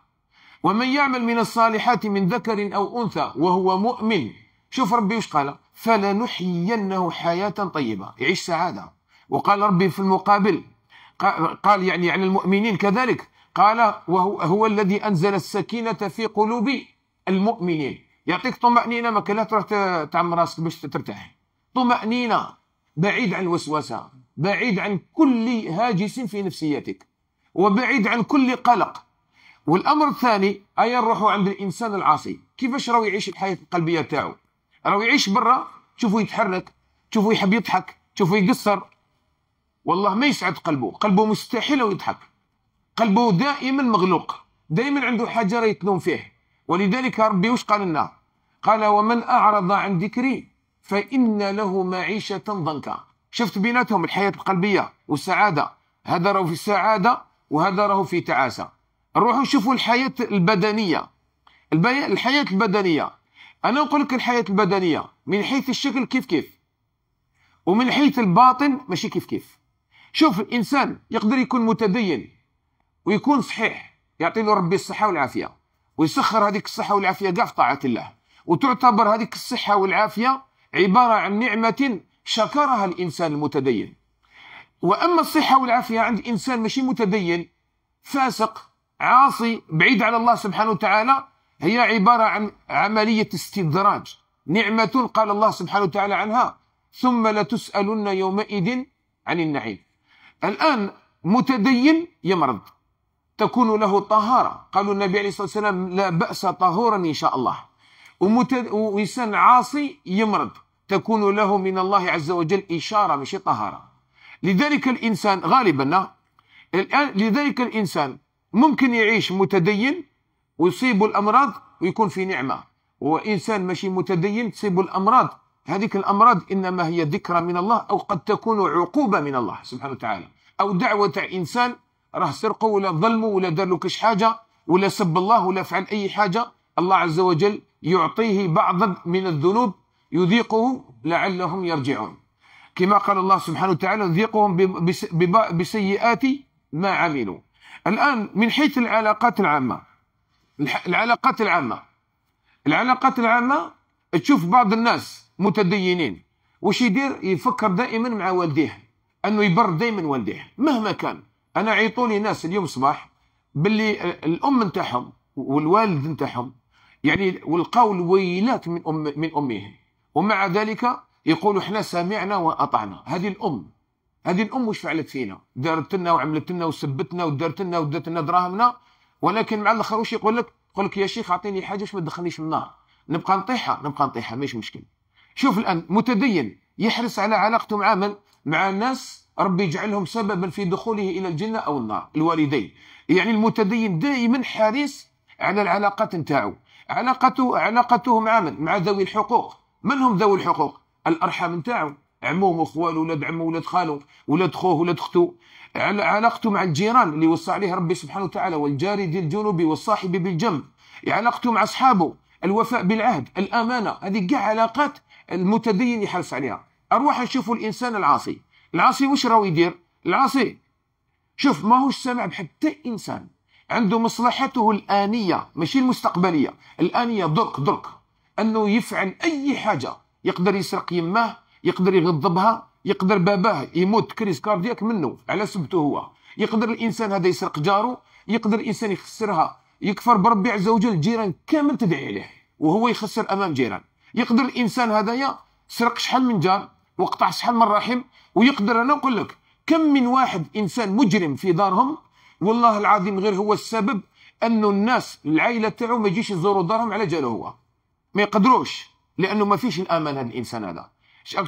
Speaker 2: ومن يعمل من الصالحات من ذكر أو أنثى وهو مؤمن شوف ربي وش قال فلنحيينه حياة طيبة يعيش سعادة وقال ربي في المقابل قال يعني عن المؤمنين كذلك قال وهو هو الذي أنزل السكينة في قلوب المؤمنين يعطيك طمأنينة ما كان تروح تعم راسك باش ترتاح طمأنينة بعيد عن الوسوسة بعيد عن كل هاجس في نفسيتك وبعيد عن كل قلق والأمر الثاني أيا نروحوا عند الإنسان العاصي كيفاش راهو يعيش الحياة القلبية تاعو راهو يعيش برا تشوفه يتحرك تشوفه يحب يضحك تشوفه يقصر والله ما يسعد قلبه قلبه مستحيل يضحك قلبه دائما مغلوق دائما عنده حاجة راه تنوم فيه ولذلك ربي وش قال لنا قال ومن أعرض عن ذكري فإن له معيشة ضنكا شفت بيناتهم الحياة القلبية والسعادة هذا راهو في سعادة وهذا راهو في تعاسة نروحوا نشوفوا الحياة البدنية الحياة البدنية أنا نقول لك الحياة البدنية من حيث الشكل كيف كيف ومن حيث الباطن ماشي كيف كيف شوف الإنسان يقدر يكون متدين ويكون صحيح يعطي له ربي الصحة والعافية ويسخر هذيك الصحة والعافية كاع في طاعة الله وتعتبر هذيك الصحة والعافية عبارة عن نعمة شكرها الإنسان المتدين وأما الصحة والعافية عند إنسان ماشي متدين فاسق عاصي بعيد على الله سبحانه وتعالى هي عبارة عن عملية استدراج نعمة قال الله سبحانه وتعالى عنها ثم لتسألن يومئذ عن النعيم الآن متدين يمرض تكون له طهارة قالوا النبي عليه الصلاة والسلام لا بأس طهورا إن شاء الله وإنسان عاصي يمرض تكون له من الله عز وجل إشارة مش طهارة لذلك الإنسان غالبا الآن لذلك الإنسان ممكن يعيش متدين ويصيب الأمراض ويكون في نعمة وإنسان ماشي متدين تصيب الأمراض هذه الأمراض إنما هي ذكرى من الله أو قد تكون عقوبة من الله سبحانه وتعالى أو دعوة إنسان راه سرقوا ولا ظلموا ولا دار له كش حاجه ولا سب الله ولا فعل اي حاجه الله عز وجل يعطيه بعض من الذنوب يذيقه لعلهم يرجعون كما قال الله سبحانه وتعالى نذيقهم بسيئات ما عملوا الآن من حيث العلاقات العامة العلاقات العامة العلاقات العامة تشوف بعض الناس متدينين وش يدير يفكر دائما مع والديه أنه يبر دائما والديه مهما كان انا عيطوني ناس اليوم صباح باللي الام نتاعهم والوالد نتاعهم يعني ولقاو الويلات من أم من امه ومع ذلك يقولوا احنا سمعنا واطعنا هذه الام هذه الام واش فعلت فينا دارت لنا وعملت لنا وسبتنا ودارت لنا ودات لنا دراهمنا ولكن مع الاخر واش يقول لك يقول لك يا شيخ اعطيني حاجه واش ما تدخلنيش من النار نبقى نطيحها نبقى نطيحها ماشي مشكل شوف الان متدين يحرص على علاقته مع من مع الناس ربي يجعلهم سببا في دخوله الى الجنه او النار الوالدين يعني المتدين دائما حريص على العلاقات نتاعو علاقته علاقته مع من مع ذوي الحقوق من هم ذوي الحقوق الارحام نتاعو عموم واخوانه ولاد عمه ولاد خاله ولاد خوه ولاد اخته علاقته مع الجيران اللي وصى عليه ربي سبحانه وتعالى والجاري ذي الجنوب والصاحب بالجنب علاقته مع اصحابه الوفاء بالعهد الامانه هذه كاع علاقات المتدين يحرص عليها ارواح نشوفوا الانسان العاصي العاصي واش راهو يدير العاصي شوف ماهوش سامع بحتى انسان عنده مصلحته الانيه ماشي المستقبليه الانيه درك درك انه يفعل اي حاجه يقدر يسرق يماه يقدر يغضبها يقدر باباه يموت كريس كاردياك منه على سبته هو يقدر الانسان هذا يسرق جاره يقدر الانسان يخسرها يكفر بربي عز وجل الجيران كامل تدعي عليه وهو يخسر امام جيران يقدر الانسان هذايا سرق شحال من جار وقطع شحال من رحم ويقدر انا نقول لك كم من واحد انسان مجرم في دارهم والله العظيم غير هو السبب انه الناس العائله تاعو ما يجيش يزوروا دارهم على جاله هو ما يقدروش لانه ما فيش الامان هذا الانسان هذا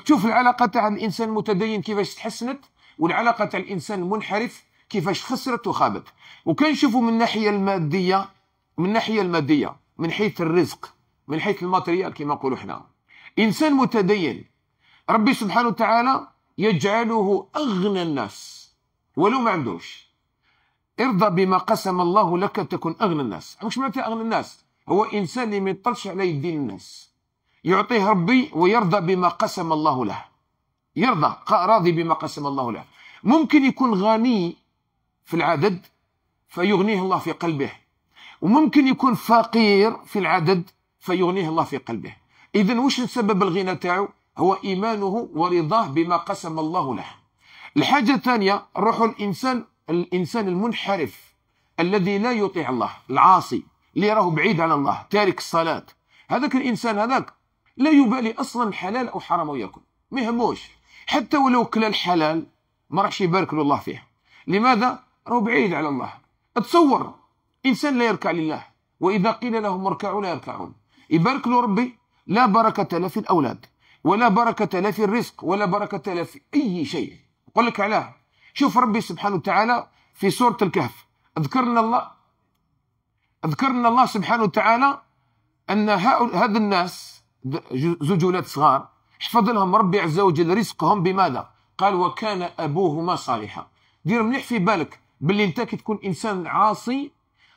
Speaker 2: تشوف العلاقه تاع الانسان المتدين كيفاش تحسنت والعلاقه تاع الانسان المنحرف كيفاش خسرت وخابت وكان نشوفوا من الناحيه الماديه من الناحيه الماديه من حيث الرزق من حيث الماتريال كما نقولوا حنا انسان متدين ربي سبحانه وتعالى يجعله أغنى الناس ولو ما عندوش ارضى بما قسم الله لك تكون أغنى الناس واش معناتها أغنى الناس هو إنسان اللي ما يطلش على يدين الناس يعطيه ربي ويرضى بما قسم الله له يرضى راضي بما قسم الله له ممكن يكون غني في العدد فيغنيه الله في قلبه وممكن يكون فقير في العدد فيغنيه الله في قلبه اذا وش سبب الغنى تاعو هو إيمانه ورضاه بما قسم الله له الحاجة الثانية روح الإنسان الإنسان المنحرف الذي لا يطيع الله العاصي اللي راه بعيد عن الله تارك الصلاة هذاك الإنسان هذاك لا يبالي أصلا حلال أو حرام ويأكل ما يهموش حتى ولو كل الحلال ما راحش يبارك له الله فيه لماذا راه بعيد على الله تصور انسان لا يركع لله واذا قيل لهم اركعوا لا يركعون يبارك له ربي لا بركه له في الاولاد ولا بركة لا في الرزق ولا بركة لا في أي شيء أقول لك علاه شوف ربي سبحانه وتعالى في سورة الكهف أذكرنا الله أذكرنا الله سبحانه وتعالى أن هذا الناس زجولات صغار حفظ لهم ربي عز وجل رزقهم بماذا قال وكان أبوهما صالحا دير مليح في بالك باللي انت كي تكون انسان عاصي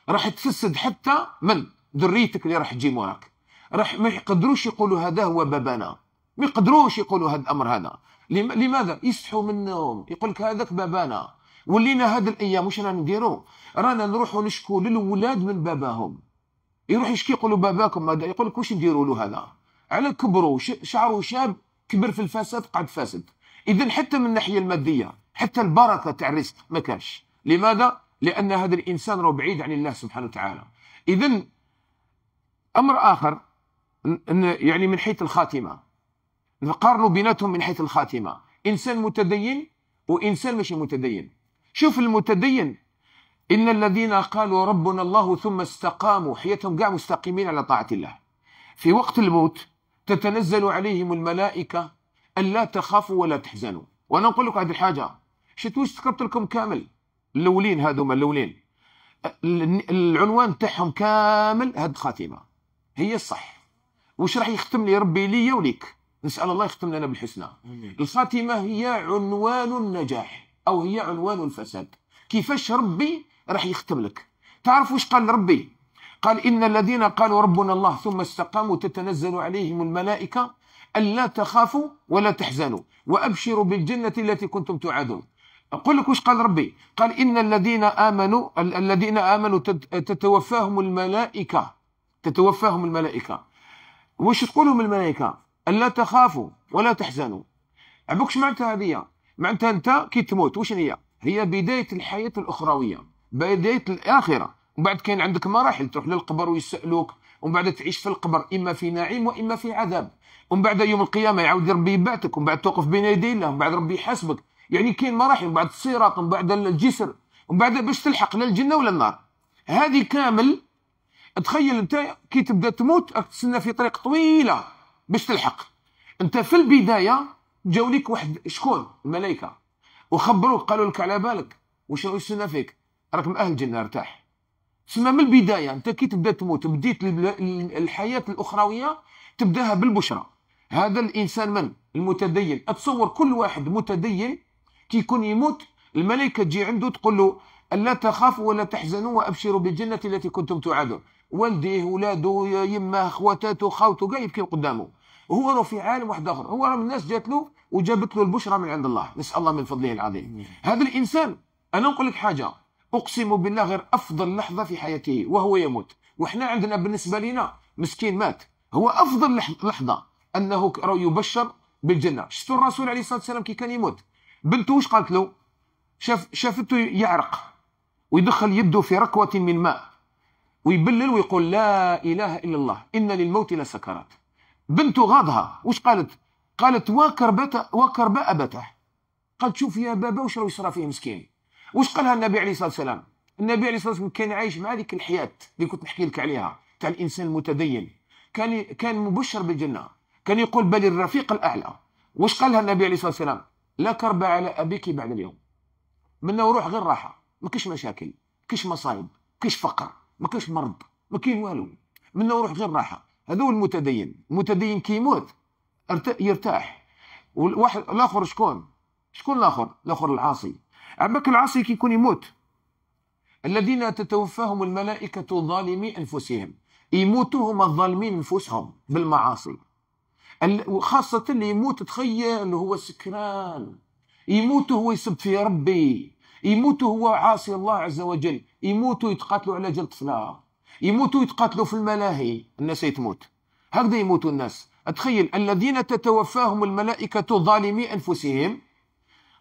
Speaker 2: راح تفسد حتى من ذريتك اللي راح تجي موراك راح ما يقدروش يقولوا هذا هو بابانا ما يقدروش يقولوا هذا الامر هذا لماذا يصحوا من النوم يقول لك هذاك بابانا ولينا هذه الايام واش رانا نديروا رانا نروحوا نشكو للولاد من باباهم يروح يشكي يقولوا باباكم ماذا يقول لك واش نديروا له هذا على كبروا شعره شاب كبر في الفساد قعد فاسد اذا حتى من الناحيه الماديه حتى البركه تاع الرزق ما كانش لماذا لان هذا الانسان راه بعيد عن الله سبحانه وتعالى اذا امر اخر يعني من حيث الخاتمه قارنوا بيناتهم من حيث الخاتمه انسان متدين وانسان مش متدين شوف المتدين ان الذين قالوا ربنا الله ثم استقاموا حياتهم قاع مستقيمين على طاعه الله في وقت الموت تتنزل عليهم الملائكه الا تخافوا ولا تحزنوا وانا نقول لك واحد الحاجه شتوش ذكرت لكم كامل الاولين هذوما الاولين العنوان تاعهم كامل هاد الخاتمه هي الصح وش راح يختم لي ربي ليا وليك نسأل الله يختم لنا بالحسنى الخاتمة هي عنوان النجاح أو هي عنوان الفساد كيفاش ربي راح يختم لك تعرف واش قال ربي قال إن الذين قالوا ربنا الله ثم استقاموا تتنزل عليهم الملائكة ألا تخافوا ولا تحزنوا وأبشروا بالجنة التي كنتم توعدون أقول لك واش قال ربي قال إن الذين آمنوا الذين آمنوا تتوفاهم الملائكة تتوفاهم الملائكة واش تقولهم الملائكة ألا تخافوا ولا تحزنوا عبوك معناتها هذه معناتها أنت كي تموت واش هي هي بداية الحياة الأخروية بداية الآخرة وبعد بعد كاين عندك مراحل تروح للقبر ويسألوك ومن بعد تعيش في القبر إما في نعيم وإما في عذاب ومن بعد يوم القيامة يعاود ربي يبعثك ومن بعد توقف بين يدي الله ومن بعد ربي يحاسبك يعني كاين مراحل من بعد الصراط ومن بعد الجسر ومن بعد باش تلحق للجنه ولا النار هذه كامل تخيل انت كي تبدا تموت راك تستنى في طريق طويله باش تلحق انت في البدايه جاو واحد شكون الملائكه وخبروك قالوا لك على بالك واش يستنى فيك راك من اهل الجنه ارتاح تسمى من البدايه انت كي تبدا تموت بديت الحياه الاخرويه تبداها بالبشرى هذا الانسان من المتدين اتصور كل واحد متدين كي يكون يموت الملائكه تجي عنده تقول له الا تخافوا ولا تحزنوا وابشروا بالجنه التي كنتم توعدون والديه ولاده يماه خواتاته خاوته كاع يبكيو قدامه وهو راه في عالم واحد اخر هو راه الناس جات له وجابت له البشرى من عند الله نسال الله من فضله العظيم نعم. هذا الانسان انا نقول لك حاجه اقسم بالله غير افضل لحظه في حياته وهو يموت وحنا عندنا بالنسبه لنا مسكين مات هو افضل لحظه انه يبشر بالجنه شفتوا الرسول عليه الصلاه والسلام كي كان يموت بنته واش قالت له شاف شافته يعرق ويدخل يده في ركوه من ماء ويبلل ويقول لا اله الا الله ان للموت لسكرات بنته غاضها واش قالت قالت وكربة وكربة أبته قالت شوف يا بابا واش راه يصرى فيه مسكين واش قالها النبي عليه الصلاة والسلام النبي عليه الصلاة والسلام كان عايش مع هذيك الحياة اللي كنت نحكي لك عليها تاع الإنسان المتدين كان كان مبشر بالجنة كان يقول بل الرفيق الأعلى واش قالها النبي عليه الصلاة والسلام لا كرب على أبيك بعد اليوم منه وروح غير راحة ما كاش مشاكل كاش مصايب كاش فقر ما كاش مرض ما كاين والو منه وروح غير راحه هذو المتدين المتدين كي يموت يرتاح والواحد الاخر شكون شكون الاخر الاخر العاصي عمك العاصي كي يكون يموت الذين تتوفاهم الملائكه ظالمي انفسهم يموتوا هما الظالمين انفسهم بالمعاصي وخاصة اللي يموت تخيل هو سكران يموت هو يسب في ربي يموت هو عاصي الله عز وجل يموت يتقاتلوا على جلد فلاه يموتوا يتقاتلوا في الملاهي الناس يتموت هكذا يموتوا الناس تخيل الذين تتوفاهم الملائكة ظالمي أنفسهم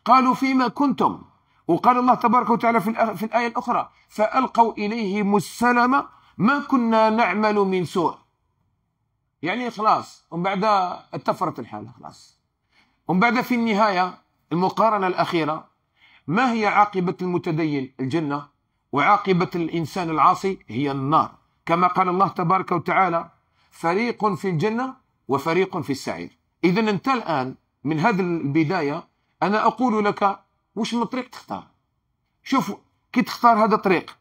Speaker 2: قالوا فيما كنتم وقال الله تبارك وتعالى في, في الآية الأخرى فألقوا إليهم السلام ما كنا نعمل من سوء يعني خلاص ومن بعد اتفرت الحالة خلاص ومن بعد في النهاية المقارنة الأخيرة ما هي عاقبة المتدين الجنة وعاقبة الإنسان العاصي هي النار كما قال الله تبارك وتعالى فريق في الجنة وفريق في السعير إذا أنت الآن من هذه البداية أنا أقول لك وش من طريق تختار شوف كي تختار هذا الطريق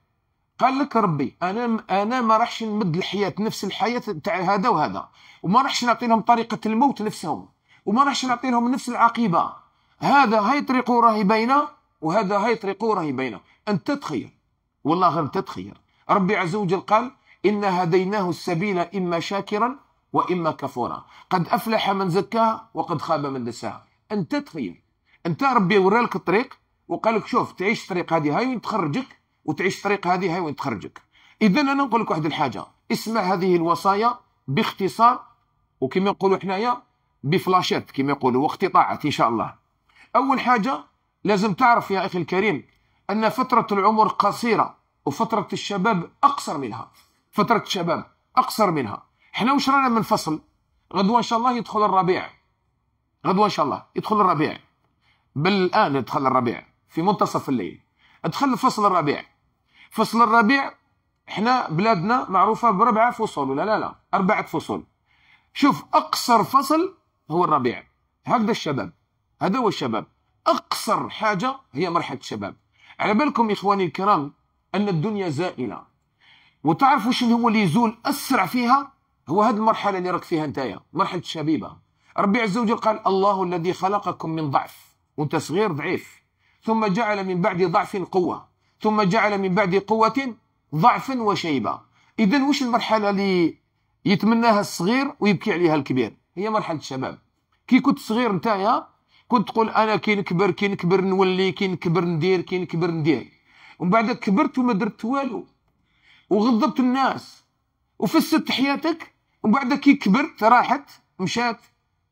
Speaker 2: قال لك ربي انا انا ما راحش نمد الحياه نفس الحياه تاع هذا وهذا وما راحش نعطي لهم طريقه الموت نفسهم وما راحش نعطي لهم نفس العقيبه هذا هاي طريقه راهي باينه وهذا هاي طريقه راهي باينه انت تخير والله غير تتخير ربي عز وجل قال إنا هديناه السبيل إما شاكرا وإما كفورا قد أفلح من زكاها وقد خاب من دساها أنت تخير أنت ربي ورالك الطريق وقال لك شوف تعيش الطريق هذه هاي وين تخرجك وتعيش الطريق هذه هاي وين تخرجك إذا أنا نقول لك واحد الحاجة اسمع هذه الوصايا باختصار وكما نقولوا حنايا بفلاشات كما يقولوا واقتطاعات إن شاء الله أول حاجة لازم تعرف يا أخي الكريم أن فترة العمر قصيرة وفترة الشباب أقصر منها فترة الشباب أقصر منها احنا وش رانا من فصل غدوة إن شاء الله يدخل الربيع غدوة إن شاء الله يدخل الربيع بالآن يدخل الربيع في منتصف الليل ادخل فصل الربيع فصل الربيع احنا بلادنا معروفة بربعة فصول ولا لا لا أربعة فصول شوف أقصر فصل هو الربيع هكذا الشباب هذا هو الشباب أقصر حاجة هي مرحلة الشباب على بالكم إخواني الكرام أن الدنيا زائلة وتعرف شنو هو اللي يزول أسرع فيها هو هذه المرحلة اللي راك فيها أنتيا مرحلة الشبيبة ربي عز وجل قال الله الذي خلقكم من ضعف وأنت صغير ضعيف ثم جعل من بعد ضعف قوة ثم جعل من بعد قوة ضعفا وشيبة إذا واش المرحلة اللي يتمناها الصغير ويبكي عليها الكبير هي مرحلة الشباب كي كنت صغير نتايا كنت تقول أنا كي نكبر كي نكبر نولي كي نكبر ندير كي نكبر ندير ومن بعد كبرت وما درت والو وغضبت الناس وفسدت حياتك ومن بعد كي كبرت راحت مشات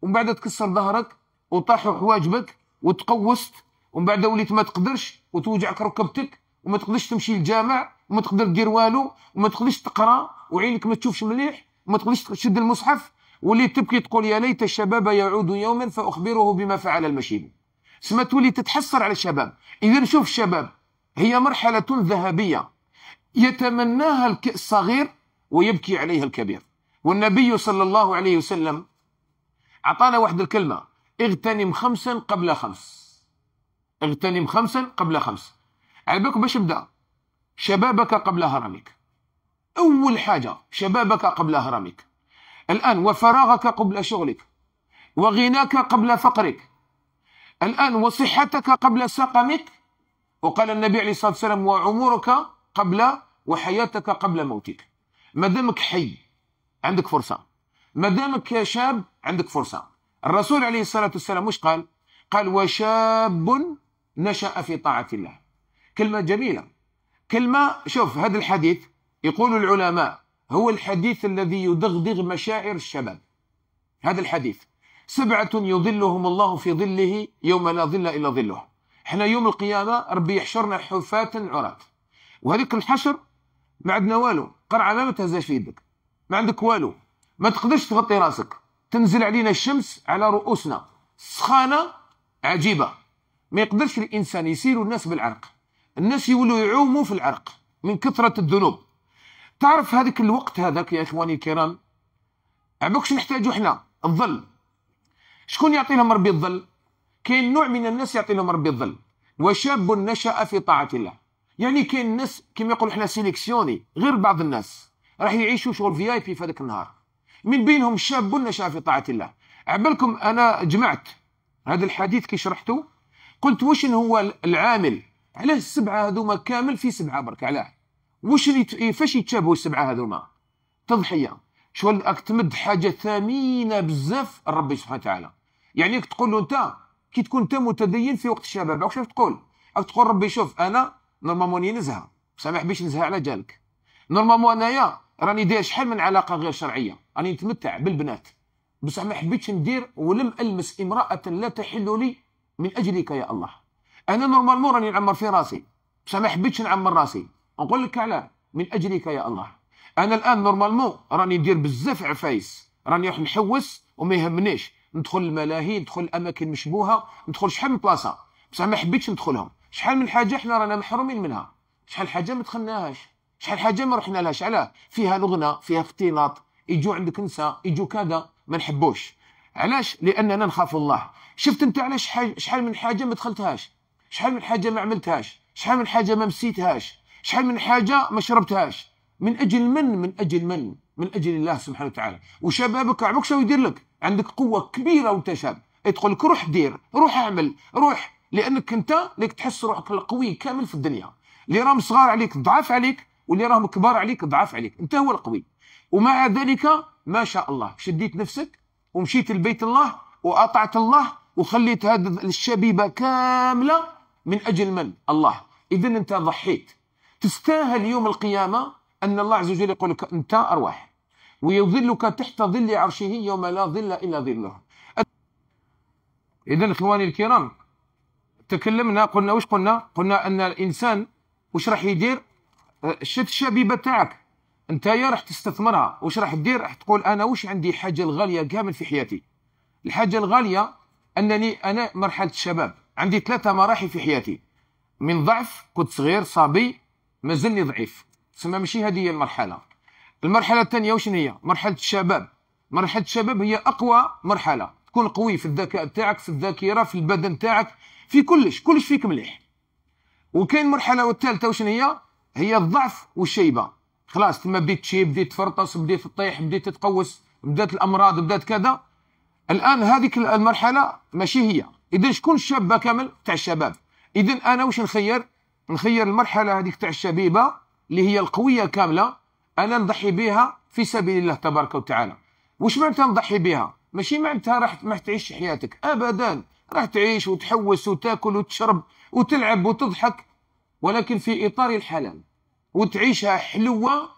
Speaker 2: ومن بعد تكسر ظهرك وطاحوا حواجبك وتقوست ومن بعد وليت ما تقدرش وتوجعك ركبتك وما تقدرش تمشي للجامع وما تقدر دير والو وما تقدرش تقرا وعينك ما تشوفش مليح وما تقدرش تشد المصحف وليت تبكي تقول يا ليت الشباب يعود يوما فاخبره بما فعل المشيب سما تولي تتحسر على الشباب اذا شوف الشباب هي مرحلة ذهبية يتمناها الصغير ويبكي عليها الكبير والنبي صلى الله عليه وسلم أعطانا واحد الكلمة اغتنم خمسا قبل خمس اغتنم خمسا قبل خمس على بالكم باش نبدا شبابك قبل هرمك أول حاجة شبابك قبل هرمك الآن وفراغك قبل شغلك وغناك قبل فقرك الآن وصحتك قبل سقمك وقال النبي عليه الصلاه والسلام وعمرك قبل وحياتك قبل موتك ما دامك حي عندك فرصه ما دامك شاب عندك فرصه الرسول عليه الصلاه والسلام مش قال قال وشاب نشا في طاعه الله كلمه جميله كلمه شوف هذا الحديث يقول العلماء هو الحديث الذي يدغدغ مشاعر الشباب هذا الحديث سبعه يظلهم الله في ظله يوم لا ظل الا ظله حنا يوم القيامه ربي يحشرنا حفاة عراة وهذيك الحشر ما عندنا والو قرعه ما تهزهاش في يدك ما عندك والو ما تقدرش تغطي راسك تنزل علينا الشمس على رؤوسنا سخانه عجيبه ما يقدرش الانسان يسيروا الناس بالعرق الناس يولوا يعوموا في العرق من كثره الذنوب تعرف هذاك الوقت هذاك يا اخواني الكرام عبوكش نحتاجو احنا الظل شكون يعطي لهم ربي الظل كاين نوع من الناس يعطي لهم ربي الظل وشاب نشا في طاعه الله يعني كاين الناس كما يقولوا احنا سيليكسيوني غير بعض الناس راح يعيشوا شغل في اي بي في هذاك النهار من بينهم شاب نشا في طاعه الله عبالكم انا جمعت هذا الحديث كي شرحته قلت واش هو العامل علاش السبعه هذوما كامل في سبعه برك علاه واش إيه، فاش يتشابهوا السبعه هذوما تضحيه شغل راك تمد حاجه ثمينه بزاف لربي سبحانه وتعالى يعني تقول له انت كي تكون انت متدين في وقت الشباب واش تقول او تقول ربي شوف انا نورمالمون نزهه سامح باش نزهه على جالك نورمالمون انايا راني داير شحال من علاقه غير شرعيه راني نتمتع بالبنات بصح ما حبيتش ندير ولم المس امراه لا تحل لي من اجلك يا الله انا نورمالمون راني نعمر في راسي بصح ما حبيتش نعمر راسي نقول لك علاه من اجلك يا الله انا الان نورمالمون راني ندير بزاف عفايس راني نروح نحوس وما يهمنيش ندخل الملاهي ندخل الاماكن مشبوهه ندخل شحال من بلاصه بصح ما حبيتش ندخلهم شحال من حاجه حنا رانا محرومين منها شحال حاجه ما دخلناهاش شحال حاجه ما رحنا لهاش علاه فيها لغنه فيها اختلاط يجوا عندك نساء يجوا كذا ما نحبوش علاش لاننا نخاف الله شفت انت علاش شحال من حاجه ما دخلتهاش شحال من حاجه ما عملتهاش شحال من حاجه ما مسيتهاش شحال من حاجه ما شربتهاش من اجل من من اجل من من اجل الله سبحانه وتعالى وشبابك عمرك شنو يدير لك عندك قوه كبيره وانت شاب تقول لك روح دير روح اعمل روح لانك انت لك تحس روحك القوي كامل في الدنيا اللي راهم صغار عليك ضعاف عليك واللي راهم كبار عليك ضعاف عليك انت هو القوي ومع ذلك ما شاء الله شديت نفسك ومشيت لبيت الله واطعت الله وخليت هذه الشبيبه كامله من اجل من الله اذا انت ضحيت تستاهل يوم القيامه ان الله عز وجل يقول لك انت ارواح ويظلك تحت ظل عرشه يوم لا ظل إلا ظله إذا إخواني الكرام تكلمنا قلنا واش قلنا قلنا أن الإنسان واش راح يدير شت الشبيبة تاعك أنت يا راح تستثمرها واش راح تدير راح تقول أنا واش عندي حاجة الغالية كامل في حياتي الحاجة الغالية أنني أنا مرحلة الشباب عندي ثلاثة مراحل في حياتي من ضعف كنت صغير صبي مازلني ضعيف تسمى ماشي هذه هي المرحلة المرحله الثانيه وش هي مرحله الشباب مرحله الشباب هي اقوى مرحله تكون قوي في الذكاء تاعك في الذاكره في البدن تاعك في كلش كلش فيك مليح وكاين المرحله الثالثه وش هي هي الضعف والشيبه خلاص تما بديت تشيب بديت تفرطس بديت تطيح بديت تتقوس بدات الامراض بدات كذا الان هذيك المرحله ماشي هي اذا شكون الشابه كامل تاع الشباب اذا انا واش نخير نخير المرحله هذيك تاع الشبيبه اللي هي القويه كامله انا نضحي بها في سبيل الله تبارك وتعالى واش معناتها نضحي بها ماشي معناتها راح ما تعيش حياتك ابدا راح تعيش وتحوس وتاكل وتشرب وتلعب وتضحك ولكن في اطار الحلال وتعيشها حلوه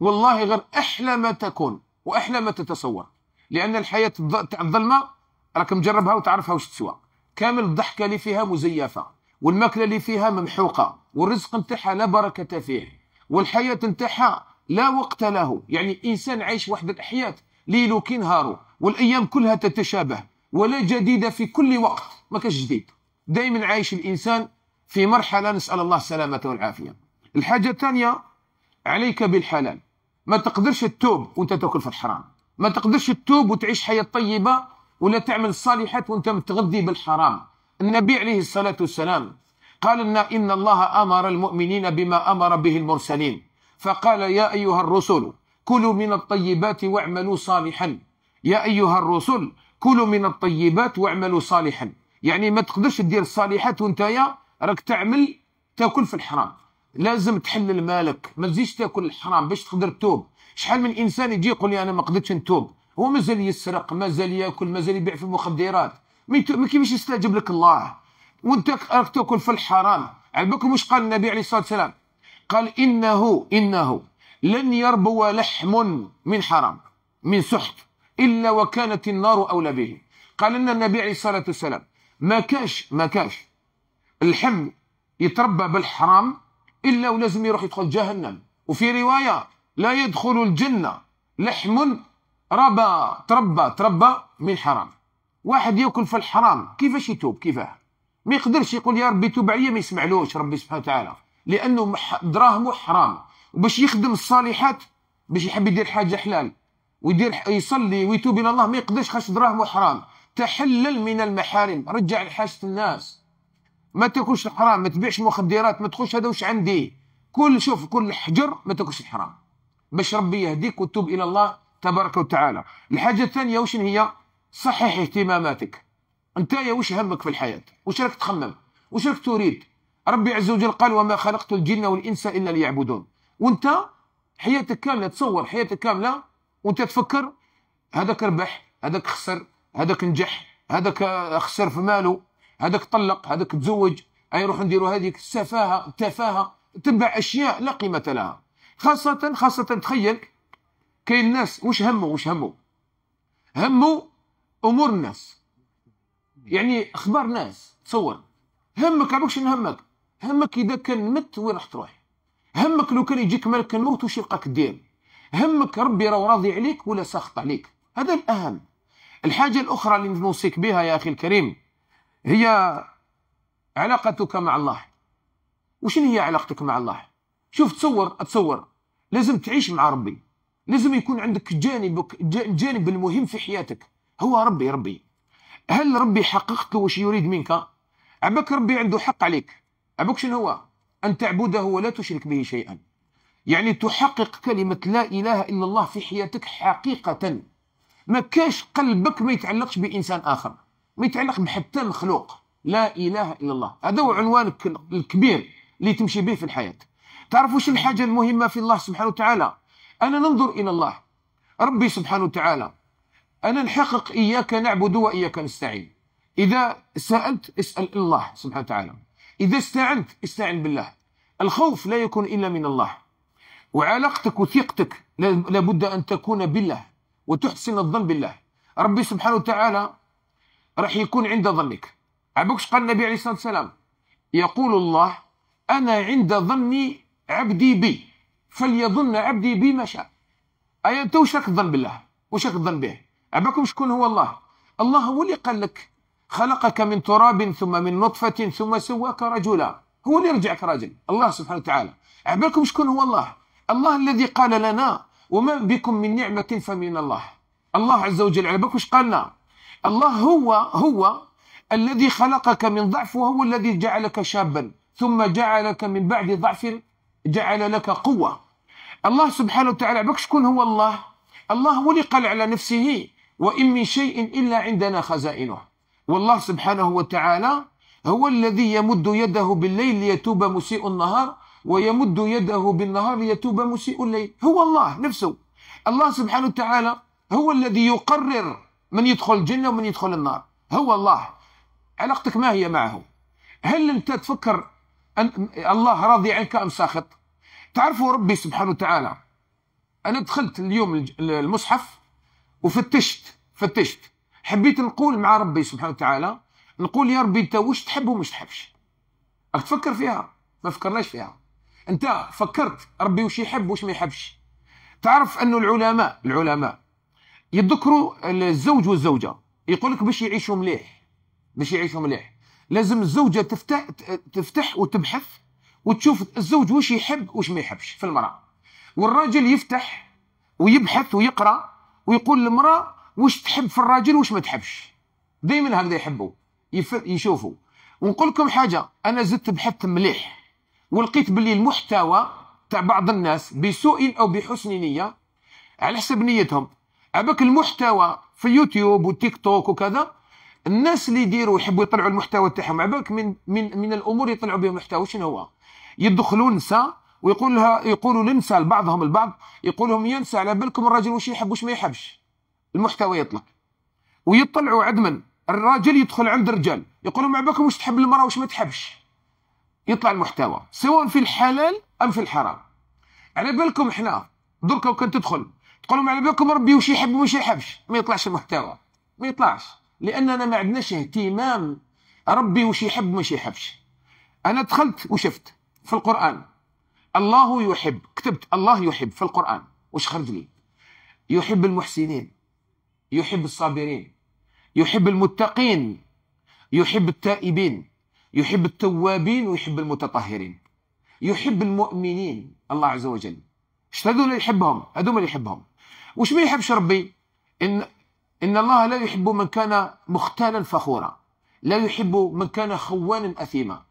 Speaker 2: والله غير احلى ما تكون واحلى ما تتصور لان الحياه تاع الظلمه راك مجربها وتعرفها واش تسوى كامل الضحكه اللي فيها مزيفه والماكله اللي فيها ممحوقه والرزق نتاعها لا بركه فيه والحياه نتاعها لا وقت له يعني إنسان عايش وحد الحياة ليله كنهاره والأيام كلها تتشابه ولا جديد في كل وقت ما كاش جديد دائما عايش الإنسان في مرحلة نسأل الله السلامة والعافية الحاجة الثانية عليك بالحلال ما تقدرش تتوب وانت تاكل في الحرام ما تقدرش تتوب وتعيش حياة طيبة ولا تعمل الصالحات وانت متغذي بالحرام النبي عليه الصلاة والسلام قال لنا إن الله أمر المؤمنين بما أمر به المرسلين فقال يا أيها الرسل كلوا من الطيبات واعملوا صالحا يا أيها الرسل كلوا من الطيبات واعملوا صالحا يعني ما تقدرش تدير الصالحات يا راك تعمل تاكل في الحرام لازم تحلل مالك ما تزيدش تاكل الحرام باش تقدر تتوب شحال من انسان يجي يقول لي انا ما قدرتش نتوب هو مازال يسرق مازال ياكل مازال يبيع في المخدرات ما كيفاش يستجيب لك الله وانت راك تاكل في الحرام على بالكم واش قال النبي عليه الصلاه والسلام قال إنه إنه لن يربو لحم من حرام من سحت إلا وكانت النار أولى به قال لنا النبي عليه الصلاة والسلام ما كاش ما كاش اللحم يتربى بالحرام إلا ولازم يروح يدخل جهنم وفي رواية لا يدخل الجنة لحم ربى تربى تربى من حرام واحد ياكل في الحرام كيفاش يتوب كيفاه ما يقدرش يقول يا ربي توب عليا ما يسمعلوش ربي سبحانه وتعالى لانه دراهمه حرام وباش يخدم الصالحات باش يحب يدير حاجه حلال ويدير يصلي ويتوب الى الله ما يقدرش خاش دراهمه حرام تحلل من المحارم رجع لحاجه الناس ما تاكلش الحرام ما تبيعش مخدرات ما تخش هذا وش عندي كل شوف كل حجر ما تاكلش الحرام باش ربي يهديك وتوب الى الله تبارك وتعالى الحاجه الثانيه وش هي صحح اهتماماتك انت يا وش همك في الحياه وش راك تخمم وش راك تريد ربي عز وجل قال وما خلقت الجن والانس الا ليعبدون وانت حياتك كامله تصور حياتك كامله وانت تفكر هذاك ربح هذاك خسر هذاك نجح هذاك خسر في ماله هذاك طلق هذاك تزوج اي نروح نديروا هذيك السفاهه التفاهه تبع اشياء لا قيمه لها خاصه خاصه تخيل كاين ناس واش همه واش همه همه امور الناس يعني اخبار ناس تصور همك عبوكش نهمك همك اذا كان مت وين راح تروح همك لو كان يجيك ملك الموت وش يلقاك دير همك ربي راه راضي عليك ولا ساخط عليك هذا الاهم الحاجه الاخرى اللي نوصيك بها يا اخي الكريم هي علاقتك مع الله وشنو هي علاقتك مع الله شوف تصور تصور لازم تعيش مع ربي لازم يكون عندك جانبك الجانب المهم في حياتك هو ربي ربي هل ربي حققت له واش يريد منك عباك ربي عنده حق عليك أبوك شنو هو أن تعبده ولا تشرك به شيئا يعني تحقق كلمة لا إله إلا الله في حياتك حقيقة ما كاش قلبك ما يتعلقش بإنسان آخر ما يتعلق بحتى مخلوق لا إله إلا الله هذا هو عنوانك الكبير اللي تمشي به في الحياة تعرف وش الحاجة المهمة في الله سبحانه وتعالى أنا ننظر إلى الله ربي سبحانه وتعالى أنا نحقق إياك نعبد وإياك نستعين إذا سألت اسأل الله سبحانه وتعالى إذا استعنت استعن بالله الخوف لا يكون إلا من الله وعلاقتك وثقتك لابد أن تكون بالله وتحسن الظن بالله ربي سبحانه وتعالى راح يكون عند ظنك عبوكش قال النبي عليه الصلاة والسلام يقول الله أنا عند ظني عبدي بي فليظن عبدي بي ما شاء أي أنت وش راك بالله وش راك به عباكم شكون هو الله الله هو اللي قال لك خلقك من تراب ثم من نطفة ثم سواك رجلا هو اللي رجعك راجل الله سبحانه وتعالى عبركم شكون هو الله الله الذي قال لنا وما بكم من نعمة فمن الله الله عز وجل على بالكم قالنا الله هو هو الذي خلقك من ضعف وهو الذي جعلك شابا ثم جعلك من بعد ضعف جعل لك قوة الله سبحانه وتعالى عبركم شكون هو الله الله هو اللي قال على نفسه وإن من شيء إلا عندنا خزائنه والله سبحانه وتعالى هو الذي يمد يده بالليل ليتوب مسيء النهار ويمد يده بالنهار ليتوب مسيء الليل هو الله نفسه الله سبحانه وتعالى هو الذي يقرر من يدخل الجنة ومن يدخل النار هو الله علاقتك ما هي معه هل أنت تفكر أن الله راضي عنك أم ساخط تعرفوا ربي سبحانه وتعالى أنا دخلت اليوم المصحف وفتشت فتشت حبيت نقول مع ربي سبحانه وتعالى نقول يا ربي انت واش تحب ومش تحبش راك تفكر فيها ما فكرناش فيها انت فكرت ربي واش يحب واش ما يحبش تعرف انه العلماء العلماء يذكروا الزوج والزوجه يقول لك باش يعيشوا مليح باش يعيشوا مليح لازم الزوجه تفتح تفتح وتبحث وتشوف الزوج واش يحب واش ما يحبش في المراه والراجل يفتح ويبحث ويقرا ويقول للمراه واش تحب في الراجل واش ما تحبش دائما هكذا يحبوا يشوفوا ونقول لكم حاجه انا زدت بحثت مليح ولقيت باللي المحتوى تاع بعض الناس بسوء او بحسن نيه على حسب نيتهم عباك المحتوى في يوتيوب وتيك توك وكذا الناس اللي يديروا يحبوا يطلعوا المحتوى تاعهم عباك من من من الامور يطلعوا بها محتوى شنو هو يدخلوا نساء ويقول لها يقولوا لنساء لبعضهم البعض يقول لهم يا نساء على بالكم الراجل واش يحب واش ما يحبش المحتوى يطلع ويطلعوا عدما الراجل يدخل عند الرجال يقول لهم بكم واش تحب المراه واش ما تحبش يطلع المحتوى سواء في الحلال ام في الحرام على بالكم احنا دركا وكان تدخل تقول لهم على بالكم ربي واش يحب واش يحبش ما يطلعش المحتوى ما يطلعش لاننا ما عندناش اهتمام ربي واش يحب واش يحبش انا دخلت وشفت في القران الله يحب كتبت الله يحب في القران واش خرج لي يحب المحسنين يحب الصابرين يحب المتقين يحب التائبين يحب التوابين ويحب المتطهرين يحب المؤمنين الله عز وجل شت هذول اللي يحبهم هذوما اللي يحبهم وش ما يحبش ربي ان ان الله لا يحب من كان مختالا فخورا لا يحب من كان خوانا اثيما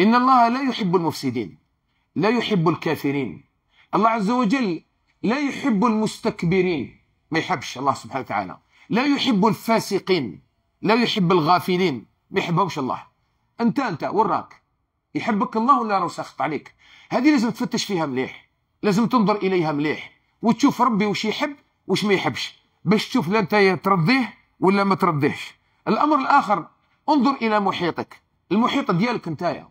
Speaker 2: ان الله لا يحب المفسدين لا يحب الكافرين الله عز وجل لا يحب المستكبرين ما يحبش الله سبحانه وتعالى لا يحب الفاسقين لا يحب الغافلين ما يحبهمش الله انت انت وراك يحبك الله ولا راه ساخط عليك هذه لازم تفتش فيها مليح لازم تنظر اليها مليح وتشوف ربي وش يحب وش ما يحبش باش تشوف لا انت ترضيه ولا ما ترضيهش الامر الاخر انظر الى محيطك المحيط ديالك نتايا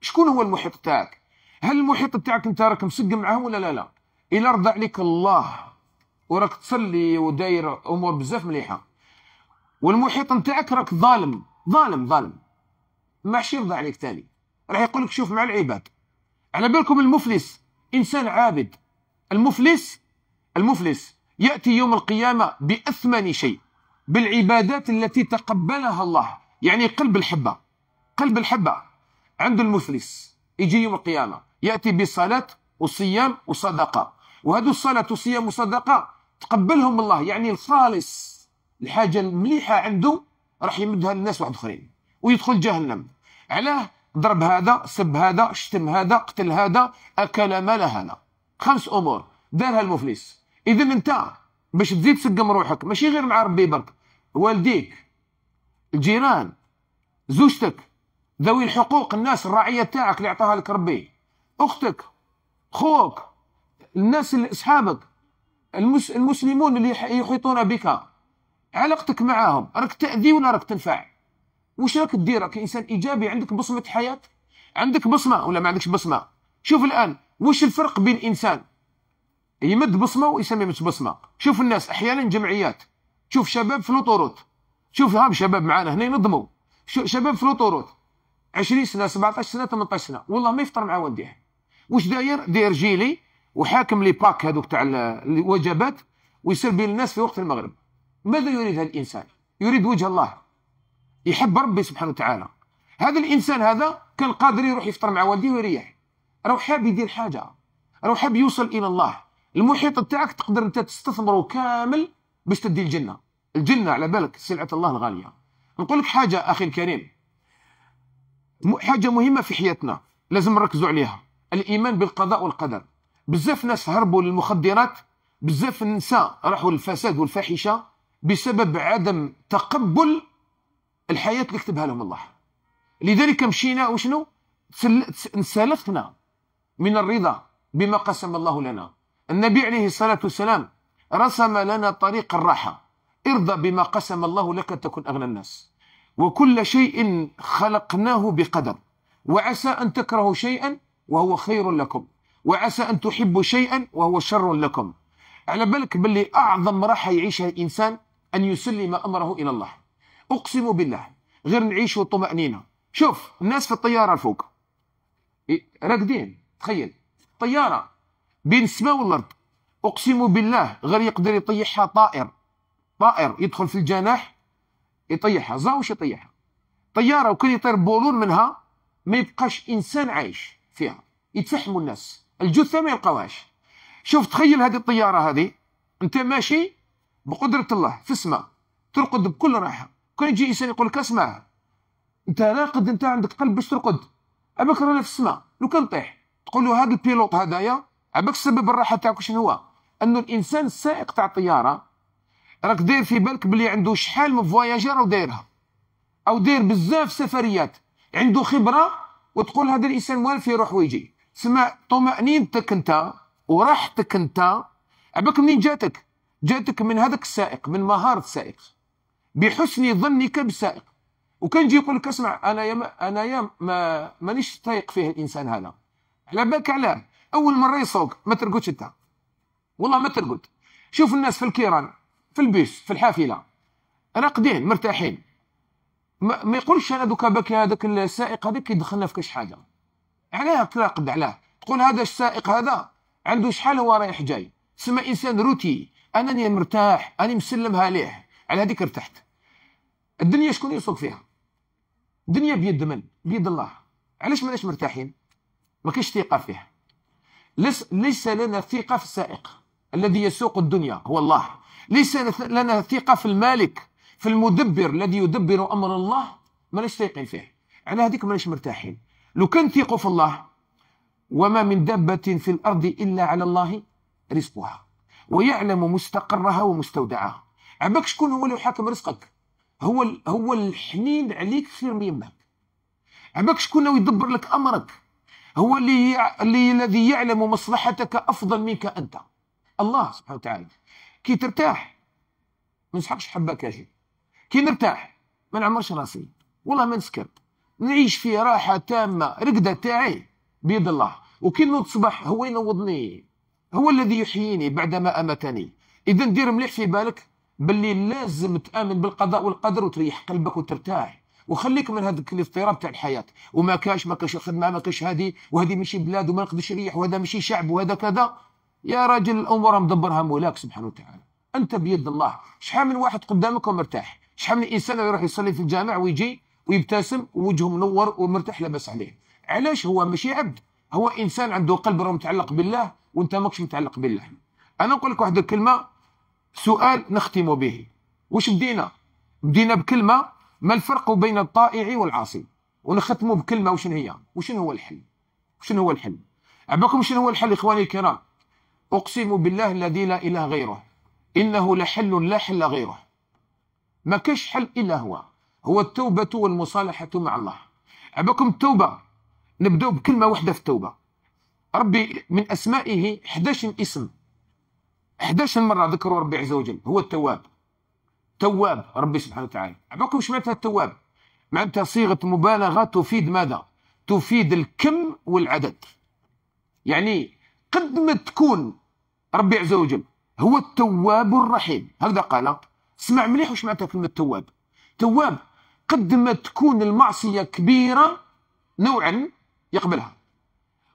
Speaker 2: شكون هو المحيط تاعك هل المحيط تاعك انت راك مسقم معاهم ولا لا لا الا رضى عليك الله وراك تصلي وداير امور بزاف مليحه والمحيط نتاعك راك ظالم ظالم ظالم حش يرضى عليك تاني راح يقول لك شوف مع العباد على بالكم المفلس انسان عابد المفلس المفلس ياتي يوم القيامه باثمن شيء بالعبادات التي تقبلها الله يعني قلب الحبه قلب الحبه عند المفلس يجي يوم القيامه ياتي بصلاه وصيام وصدقه وهذو الصلاه والصيام والصدقه تقبلهم الله يعني الخالص الحاجه المليحه عنده راح يمدها للناس واحد اخرين ويدخل جهنم علاه ضرب هذا سب هذا شتم هذا قتل هذا اكل مال هذا خمس امور دارها المفلس اذا انت باش تزيد تسقم روحك ماشي غير مع ربي برك والديك الجيران زوجتك ذوي الحقوق الناس الرعيه تاعك اللي عطاها لك ربي اختك خوك الناس اللي اصحابك المسلمون اللي يحيطون بك علاقتك معهم راك تاذي ولا راك تنفع واش راك دير راك انسان ايجابي عندك بصمه حياه عندك بصمه ولا ما عندكش بصمه شوف الان واش الفرق بين انسان يمد بصمه ويسمي مش بصمه شوف الناس احيانا جمعيات شوف شباب في لوطوروت شوف هام شباب معانا هنا ينظموا شباب في لوطوروت 20 سنه 17 سنه 18 سنه والله ما يفطر مع والديه واش داير داير جيلي وحاكم لي باك هذوك تاع الوجبات ويصير بين الناس في وقت المغرب ماذا يريد هذا الانسان يريد وجه الله يحب ربي سبحانه وتعالى هذا الانسان هذا كان قادر يروح يفطر مع والديه ويريح راهو حاب يدير حاجه راهو حاب يوصل الى الله المحيط تاعك تقدر انت تستثمره كامل باش تدي الجنه الجنه على بالك سلعه الله الغاليه نقول لك حاجه اخي الكريم حاجه مهمه في حياتنا لازم نركزوا عليها الايمان بالقضاء والقدر بزاف ناس هربوا للمخدرات بزاف النساء راحوا للفساد والفاحشه بسبب عدم تقبل الحياه اللي كتبها لهم الله لذلك مشينا وشنو انسلخنا من الرضا بما قسم الله لنا النبي عليه الصلاه والسلام رسم لنا طريق الراحه ارضى بما قسم الله لك تكن اغنى الناس وكل شيء خلقناه بقدر وعسى ان تكرهوا شيئا وهو خير لكم وعسى أن تحبوا شيئا وهو شر لكم على بالك باللي أعظم راحة يعيشها الإنسان أن يسلم أمره إلى الله أقسم بالله غير نعيش طمأنينة شوف الناس في الطيارة الفوق راكدين تخيل طيارة بين السماء والأرض أقسم بالله غير يقدر يطيحها طائر طائر يدخل في الجناح يطيحها زاوش يطيحها طيارة وكان يطير بولون منها ما يبقاش إنسان عايش فيها يتفحموا الناس الجثه ما يلقاوهاش شوف تخيل هذه الطياره هذه انت ماشي بقدره الله في السماء ترقد بكل راحه كان يجي انسان يقول لك اسمع انت راقد انت عندك قلب باش ترقد أباك رانا في السماء لو كان طيح تقول له هذا البيلوت هذايا أباك سبب الراحه تاعك شنو هو انه الانسان السائق تاع الطياره راك داير في بالك بلي عنده شحال من فواياجير او دايرها او داير بزاف سفريات عنده خبره وتقول هذا الانسان والف يروح ويجي سمع طمأنينتك انت وراحتك انت عباك منين جاتك جاتك من هذاك السائق من مهارة السائق بحسن ظنك بالسائق وكان يجي يقول لك اسمع انا يا انا يا ما مانيش تايق فيه الانسان هذا على بالك علاه اول مره يسوق ما ترقدش انت والله ما ترقد شوف الناس في الكيران في البيس في الحافله راقدين مرتاحين ما, ما يقولش انا دوكا باكي هذاك السائق هذاك يدخلنا في كاش حاجه علاه تراقب علاه تقول هذا السائق هذا عنده شحال هو رايح جاي تسمى انسان روتي اللي مرتاح انا مسلمها ليه على هذيك ارتحت الدنيا شكون يسوق فيها الدنيا بيد من بيد الله علاش ماناش مرتاحين ما كاينش ثقه فيها ليس ليس لنا ثقه في السائق الذي يسوق الدنيا هو الله ليس لنا ثقه في المالك في المدبر الذي يدبر امر الله ماناش ثايقين فيه على هذيك ماناش مرتاحين لو كان ثقوا في الله وما من دابة في الأرض إلا على الله رزقها ويعلم مستقرها ومستودعها عباك شكون هو اللي يحاكم رزقك هو هو الحنين عليك خير من يمك عباك شكون هو يدبر لك أمرك هو اللي الذي يعلم مصلحتك أفضل منك أنت الله سبحانه وتعالى كي ترتاح ما نسحقش حباك اجي كي نرتاح ما نعمرش راسي والله ما نسكت نعيش فيه راحه تامه رقده تاعي بيد الله وكي نوض صباح هو ينوضني هو الذي يحييني بعدما امتني اذا دير مليح في بالك باللي لازم تامن بالقضاء والقدر وتريح قلبك وترتاح وخليك من هذاك الاضطراب تاع الحياه وما كاش ما كاش الخدمه ما كاش هذه وهذه ماشي بلاد وما نقدرش نريح وهذا ماشي شعب وهذا كذا يا راجل الامور مدبرها مولاك سبحانه وتعالى انت بيد الله شحال من واحد قدامك ومرتاح شحال من انسان يروح يصلي في الجامع ويجي ويبتسم ووجهه منور ومرتاح لاباس عليه علاش هو ماشي عبد هو انسان عنده قلب راه متعلق بالله وانت ماكش متعلق بالله انا نقول لك واحد الكلمه سؤال نختم به واش بدينا بدينا بكلمه ما الفرق بين الطائع والعاصي ونختموا بكلمه وشنو هي وشنو هو الحل شنو هو الحل عباكم شنو هو الحل اخواني الكرام اقسم بالله الذي لا اله غيره انه لحل لا حل غيره ما كاش حل الا هو هو التوبة والمصالحة مع الله عباكم التوبة نبدأ بكلمة واحدة في التوبة ربي من أسمائه 11 اسم 11 مرة ذكروا ربي عز وجل هو التواب تواب ربي سبحانه وتعالى عباكم ايش معناتها التواب معناتها صيغة مبالغة تفيد ماذا تفيد الكم والعدد يعني قد ما تكون ربي عز وجل هو التواب الرحيم هكذا قال اسمع مليح واش معناتها كلمة تواب تواب قد ما تكون المعصية كبيرة نوعا يقبلها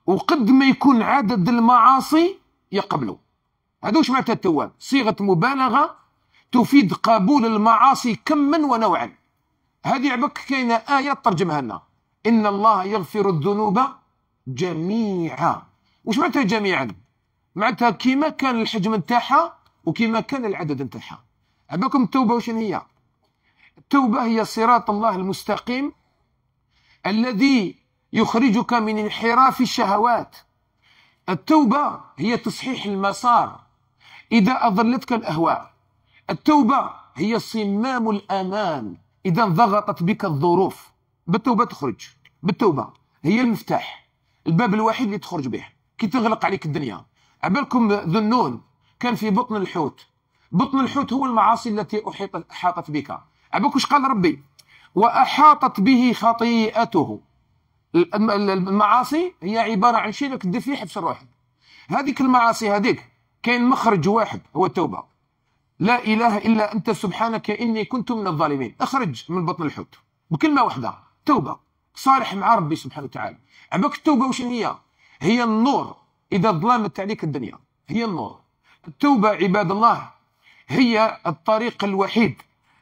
Speaker 2: وقد ما يكون عدد المعاصي يقبله هذا واش معناتها التواب صيغة مبالغة تفيد قبول المعاصي كما ونوعا هذه عبك كاينة آية ترجمها لنا إن الله يغفر الذنوب جميعا واش معناتها جميعا معناتها كيما كان الحجم نتاعها وكيما كان العدد نتاعها عباكم التوبة واش هي التوبة هي صراط الله المستقيم الذي يخرجك من انحراف الشهوات التوبة هي تصحيح المسار إذا أضلتك الأهواء التوبة هي صمام الأمان إذا ضغطت بك الظروف بالتوبة تخرج بالتوبة هي المفتاح الباب الوحيد اللي تخرج به كي تغلق عليك الدنيا عبالكم ذنون كان في بطن الحوت بطن الحوت هو المعاصي التي أحيطت بك عباك واش قال ربي واحاطت به خطيئته المعاصي هي عباره عن شيء لك تدير فيه حبس روحك هذيك المعاصي هذيك كاين مخرج واحد هو التوبه لا اله الا انت سبحانك اني كنت من الظالمين اخرج من بطن الحوت بكلمه واحده توبه صالح مع ربي سبحانه وتعالى عباك التوبه واش هي هي النور اذا ظلمت عليك الدنيا هي النور التوبه عباد الله هي الطريق الوحيد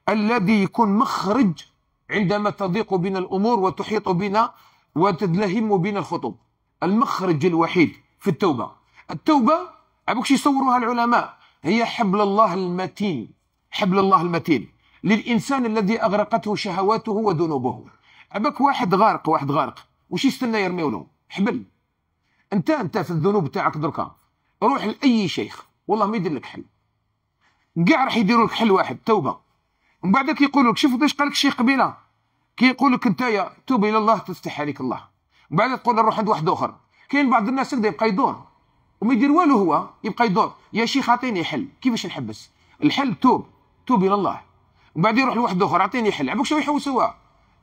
Speaker 2: الذي يكون مخرج عندما تضيق بنا الأمور وتحيط بنا وتدلهم بنا الخطوب المخرج الوحيد في التوبة التوبة عبوكش يصوروها العلماء هي حبل الله المتين حبل الله المتين للإنسان الذي أغرقته شهواته وذنوبه عبك واحد غارق واحد غارق وش يستنى يرمي له حبل انت انت في الذنوب تاعك دركا روح لاي شيخ والله ما يدير لك حل كاع راح يديروا لك حل واحد توبه من بعد كيقول لك شوف قداش قال لك شي قبيله كيقول لك انتيا توب الى الله تستح عليك الله من بعد تقول نروح عند واحد اخر كاين بعض الناس هكذا يبقى يدور وما يدير والو هو يبقى يدور يا شيخ اعطيني حل كيفاش نحبس الحل توب توب الى الله من بعد يروح لواحد اخر اعطيني حل عبوك شو يحوس هو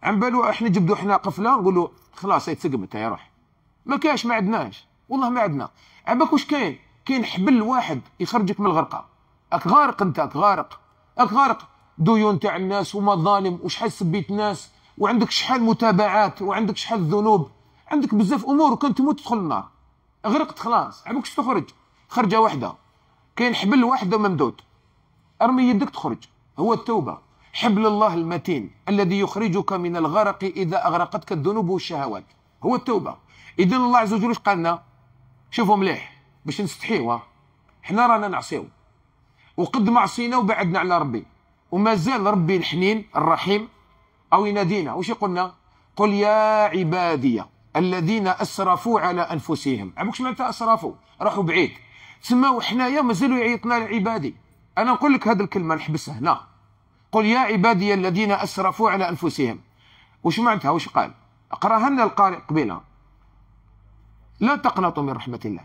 Speaker 2: عم بالو احنا جبدو احنا قفله نقولوا خلاص يتسقمت انت يا روح ما كاش ما عندناش والله ما عندنا عباك واش كاين كاين حبل واحد يخرجك من الغرقه اك غارق انت اك غارق اك غارق ديون تاع الناس ومظالم وشحال سبيت ناس وعندك شحال متابعات وعندك شحال ذنوب عندك بزاف امور وكان تموت تدخل النار غرقت خلاص عمرك تخرج خرجه واحده كاين حبل واحده ممدود ارمي يدك تخرج هو التوبه حبل الله المتين الذي يخرجك من الغرق اذا اغرقتك الذنوب والشهوات هو التوبه اذا الله عز وجل قال لنا شوفوا مليح باش نستحيوا حنا رانا نعصيو وقد ما عصينا وبعدنا على ربي ومازال ربي الحنين الرحيم او ينادينا وش قلنا قل يا عبادي الذين اسرفوا على انفسهم عمرك معناتها اسرفوا راحوا بعيد تسمى وحنايا مازالوا يعيطنا لعبادي انا نقول لك هذه الكلمه نحبسها هنا قل يا عبادي الذين اسرفوا على انفسهم وش معناتها وش قال اقراها لنا القارئ قبيله لا تقنطوا من رحمه الله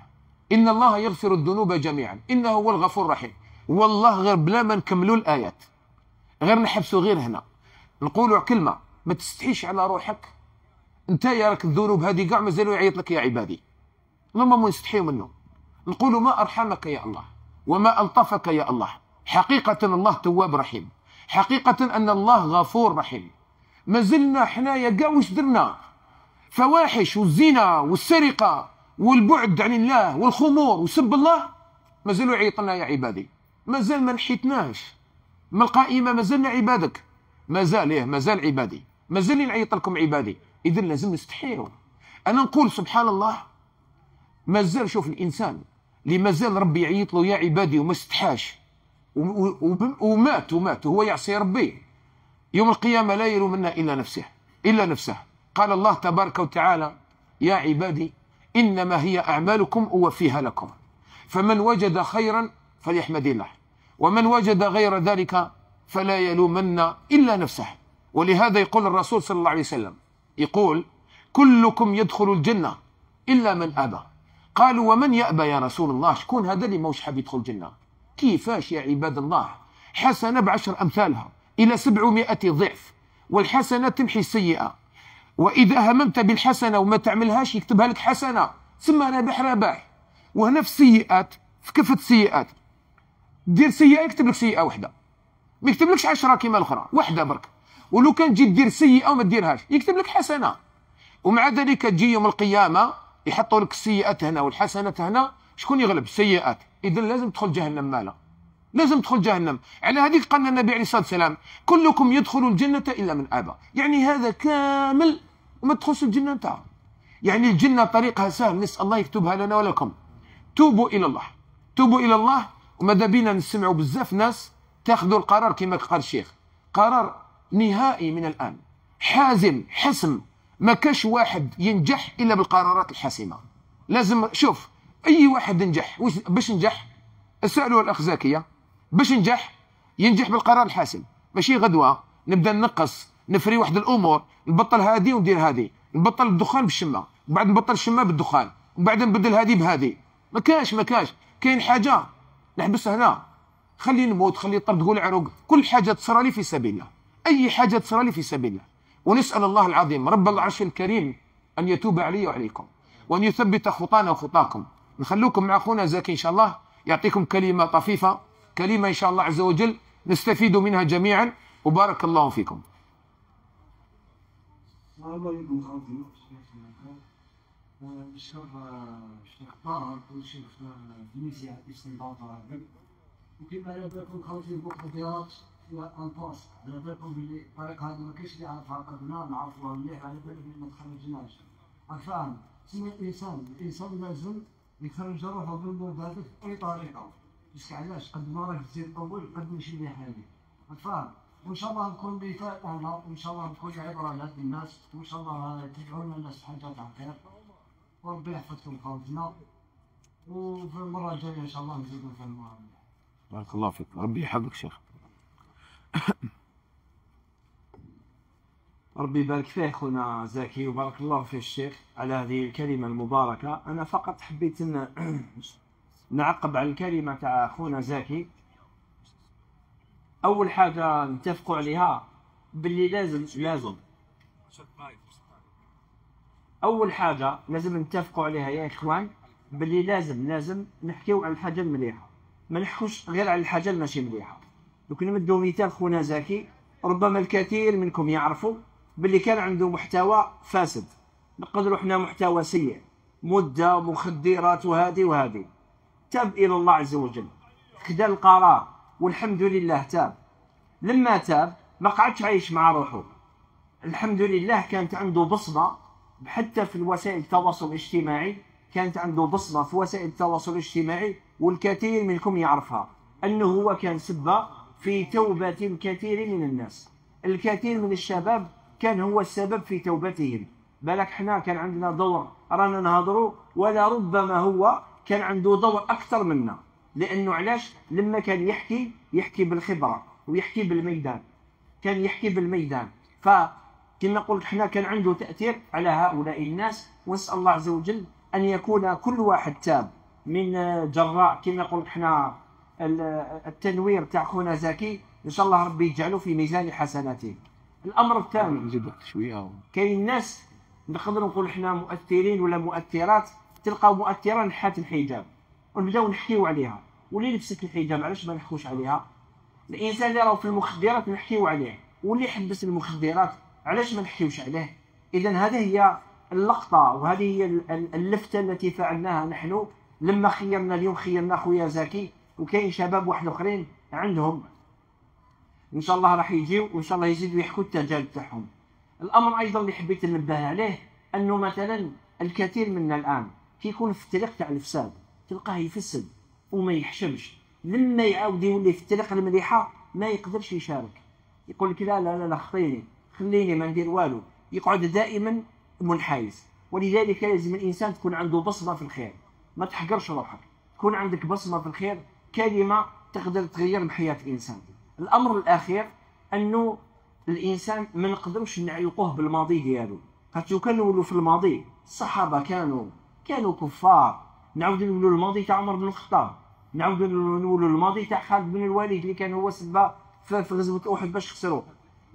Speaker 2: ان الله يغفر الذنوب جميعا انه هو الغفور الرحيم والله غير بلا ما نكملوا الايات غير نحبسوا غير هنا نقولوا كلمه ما تستحيش على روحك انت يا راك الذنوب هذه كاع مازالوا يعيط لك يا عبادي ما نستحيو منه نقولوا ما ارحمك يا الله وما الطفك يا الله حقيقه الله تواب رحيم حقيقه ان الله غفور رحيم ما زلنا حنايا كاع واش درنا فواحش والزنا والسرقه والبعد عن الله والخمور وسب الله مازالوا يعيط لنا يا عبادي مازال ما نحيتناش من القائمه مازلنا عبادك مازال ايه مازال عبادي مازال نعيط لكم عبادي اذا لازم نستحيوا انا نقول سبحان الله مازال شوف الانسان اللي مازال ربي يعيط له يا عبادي وما استحاش ومات ومات وهو يعصي ربي يوم القيامه لا يلومنا الا نفسه الا نفسه قال الله تبارك وتعالى يا عبادي انما هي اعمالكم اوفيها لكم فمن وجد خيرا فليحمد الله ومن وجد غير ذلك فلا يلومن إلا نفسه ولهذا يقول الرسول صلى الله عليه وسلم يقول كلكم يدخل الجنة إلا من أبى قالوا ومن يأبى يا رسول الله شكون هذا اللي موش حاب يدخل الجنة كيفاش يا عباد الله حسنة بعشر أمثالها إلى سبعمائة ضعف والحسنة تمحي السيئة وإذا هممت بالحسنة وما تعملهاش يكتبها لك حسنة ثم رابح رابح وهنا في السيئات في كفة السيئات دير سيئه يكتب لك سيئه واحده ما يكتب لكش 10 كيما الاخرى واحده برك ولو كان تجي دير سيئه وما ديرهاش يكتب لك حسنه ومع ذلك تجي يوم القيامه يحطوا لك السيئات هنا والحسنات هنا شكون يغلب السيئات اذا لازم تدخل جهنم مالا لازم تدخل جهنم على هذيك قال النبي عليه الصلاه والسلام كلكم يدخل الجنه الا من ابى يعني هذا كامل وما تدخلش الجنه انت يعني الجنه طريقها سهل نسال الله يكتبها لنا ولكم توبوا الى الله توبوا الى الله وماذا بينا نسمعوا بزاف ناس تاخذوا القرار كما قال الشيخ قرار نهائي من الان حازم حسم ما كاش واحد ينجح الا بالقرارات الحاسمه لازم شوف اي واحد نجح باش نجح سالوا الاخ زكيه باش نجح ينجح بالقرار الحاسم ماشي غدوه نبدا ننقص نفري واحد الامور نبطل هذه وندير هذه نبطل الدخان بالشمه بعد نبطل الشمه بالدخان وبعد نبدل هذه بهذه ما كاش ما كاش كاين حاجه نحبس هنا خلي نموت خلي الطرد قول عروق كل حاجة تصرى لي في سبيل الله أي حاجة تصرى لي في سبيل الله ونسأل الله العظيم رب العرش الكريم أن يتوب علي وعليكم وأن يثبت خطانا وخطاكم نخلوكم مع أخونا زكي إن شاء الله يعطيكم كلمة طفيفة كلمة إن شاء الله عز وجل نستفيد منها جميعا وبارك الله فيكم
Speaker 1: نشتغل في القطاع كل شيء في الميزيا باش نضاف وكيما على بالكم خاوتي المقتدرات هي انفاس على بلي الطريق هذا ما كاينش اللي عارفها قبلنا نعرفوها مليح على بالك ما تخرجناش الفهم سمع الانسان الانسان لازم يخرج روحه من مبادئ باي طريقه بس علاش قد ما راك تزيد طول قد ماشي بحالي الفهم وان شاء الله نكون مثال انا وان شاء الله نكون عبره لهاد الناس وان شاء الله تدعونا الناس حاجات على خير وربي يحفظكم خوتنا وفي المرة الجاية إن شاء الله نزيدو في المعاملة
Speaker 2: بارك الله فيك ربي يحفظك شيخ ربي يبارك
Speaker 1: فيه خونا زكي وبارك الله في الشيخ على هذه الكلمة المباركة أنا فقط حبيت أن نعقب على الكلمة تاع خونا زكي أول حاجة نتفقوا عليها باللي لازم لازم اول حاجه لازم نتفقوا عليها يا اخوان بلي لازم لازم نحكيو على الحاجه المليحه ما نحكوش غير على الحاجه اللي ماشي مليحه دوك نمدو مثال خونا زكي ربما الكثير منكم يعرفوا بلي كان عنده محتوى فاسد نقدروا حنا محتوى سيء مده مخدرات وهذه وهذه تاب الى الله عز وجل خدا القرار والحمد لله تاب لما تاب ما قعدش عايش مع روحه الحمد لله كانت عنده بصمه حتى في وسائل التواصل الاجتماعي كانت عنده بصمة في وسائل التواصل الاجتماعي والكثير منكم يعرفها أنه هو كان سبة في توبة الكثير من الناس الكثير من الشباب كان هو السبب في توبتهم بالك حنا كان عندنا دور رانا نهضروا ولا ربما هو كان عنده دور أكثر منا لأنه علاش لما كان يحكي يحكي بالخبرة ويحكي بالميدان كان يحكي بالميدان ف كما قلت حنا كان عنده تأثير على هؤلاء الناس ونسأل الله عز وجل أن يكون كل واحد تاب من جراء كما قلت حنا التنوير تاع خونا زكي ان شاء الله ربي يجعله في ميزان حسناته الامر الثاني نزيد
Speaker 2: وقت شويه
Speaker 1: كاين ناس نقدروا نقول حنا مؤثرين ولا مؤثرات تلقى مؤثره نحات الحجاب ونبداو نحكيو عليها واللي لبست الحجاب علاش ما نحكوش عليها الانسان اللي راه في المخدرات نحكيو عليه واللي حبس المخدرات علاش ما نحكيوش عليه اذا هذه هي اللقطه وهذه هي اللفته التي فعلناها نحن لما خيرنا اليوم خيرنا خويا زكي وكاين شباب واحد اخرين عندهم ان شاء الله راح يجيو وان شاء الله يزيدوا يحكوا التجارب تاعهم الامر ايضا اللي حبيت ننبه عليه انه مثلا الكثير منا الان كيكون في الطريق تاع الفساد تلقاه يفسد وما يحشمش لما يعاود يولي في الطريق المليحه ما يقدرش يشارك يقول لك لا لا لا خطيني حنيه ما ندير والو يقعد دائما منحاز ولذلك لازم الانسان تكون عنده بصمه في الخير ما تحقرش روحك تكون عندك بصمه في الخير كلمه تقدر تغير بحياه الانسان الامر الاخير انه الانسان ما نقدرش نعيقوه بالماضي ديالو خاطر كانوا نولوا في الماضي الصحابه كانوا كانوا كفار نعاودوا نولوا الماضي تاع عمر بن الخطاب نعاودوا نولوا الماضي تاع خالد بن الوليد اللي كان هو سبه في غزوه احد باش خسروه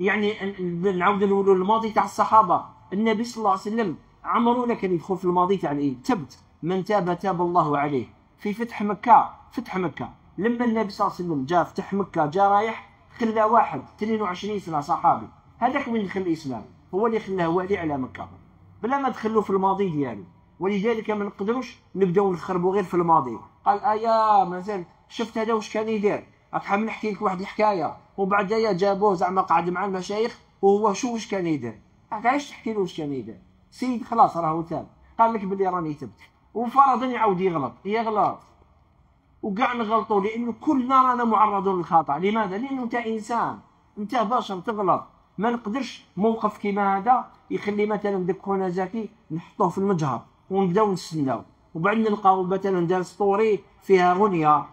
Speaker 1: يعني نعاود نقولوا الماضي تاع الصحابه النبي صلى الله عليه وسلم عمره ولا كان يدخل في الماضي تاع الايه تبت من تاب تاب الله عليه في فتح مكه فتح مكه لما النبي صلى الله عليه وسلم جاء فتح مكه جاء رايح خلى واحد 22 سنه صحابي هذاك وين دخل الاسلام هو اللي خلاه والي على مكه بلا ما دخلوا في الماضي ديالو ولذلك ما نقدروش نبداو نخربوا غير في الماضي قال ايا آه مازال شفت هذا واش كان يدير راك من نحكي لك واحد الحكايه وبعد جابوه زعما قعد مع المشايخ وهو شو واش كان يدير راك علاش تحكي له واش كان يدير سيد خلاص راه تاب قال لك بلي راني تبت وفرضا يعاود يغلط يغلط وكاع نغلطوا لانه كلنا رانا معرضون للخطا لماذا لانه انت انسان انت بشر تغلط ما نقدرش موقف كيما هذا يخلي مثلا داك خونا زكي نحطوه في المجهر ونبداو نستناو وبعد نلقاو مثلا دار ستوري فيها غنيه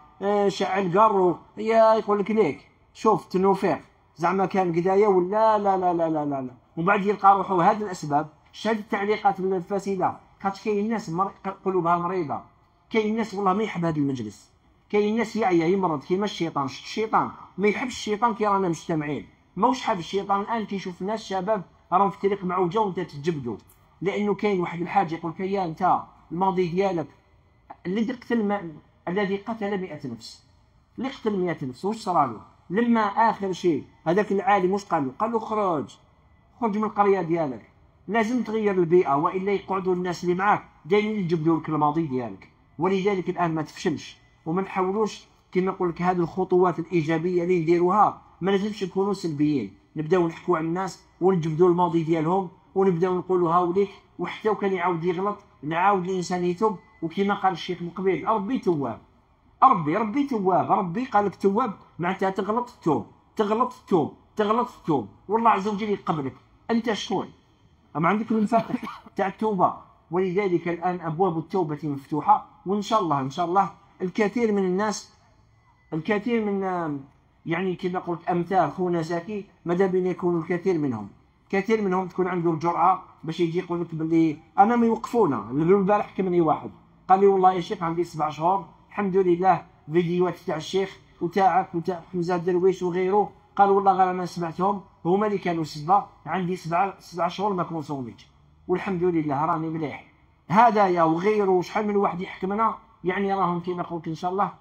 Speaker 1: شعل قرو يا يقول لك ليك شوف تنوفيق زعما كان قدايا ولا لا لا لا لا لا لا ومن بعد يلقى روحو هذه الاسباب شاد التعليقات الفاسده كاتش كاين الناس مر... قلوبها مريضه كاين الناس والله ما يحب هذا المجلس كاين الناس يعيا يمرض كيما الشيطان الشيطان ما يحبش الشيطان كي رانا مجتمعين ماهوش حاب الشيطان الان كيشوف الناس شباب راهم في طريق معوجه وانت تجبدوا لانه كاين واحد الحاجه يقول لك يا انت الماضي ديالك اللي درت الذي قتل مئة نفس اللي قتل مئة نفس واش صرالو لما اخر شيء هذاك العالم واش قالو قالو خرج خرج من القريه ديالك لازم تغير البيئه والا يقعدوا الناس اللي معاك جايين يجبدوا لك الماضي ديالك ولذلك الان ما تفشلش وما نحاولوش كما نقول لك هذه الخطوات الايجابيه اللي نديروها ما لازمش نكونوا سلبيين نبداو نحكوا على الناس ونجبدوا الماضي ديالهم ونبداو نقولوا هاوليك وحتى وكان يعاود يغلط نعاود الانسان يتوب وكما قال الشيخ من قبيل ربي تواب ربي ربي تواب ربي قال لك تواب معناتها تغلط توب تغلط توب تغلط توب والله عز وجل يقبلك انت شطون اما عندك المفاتح تاع التوبه ولذلك الان ابواب التوبه مفتوحه وان شاء الله ان شاء الله الكثير من الناس الكثير من يعني كما قلت امثال خونا زكي ماذا بين يكون الكثير منهم كثير منهم تكون عنده الجرأه باش يجي يقول لك باللي انا ما يوقفونا البارح كمني واحد قال لي والله يا شيخ عندي سبع شهور الحمد لله فيديوهات تاع الشيخ وتاعك وتاع حمزه درويش وغيره قال والله غير انا سمعتهم هما اللي كانوا سبع عندي سبعه سبع شهور ما كونسوميت والحمد لله راني مليح هذايا وغيره وشحال من واحد يحكمنا يعني راهم كيما قلت ان شاء الله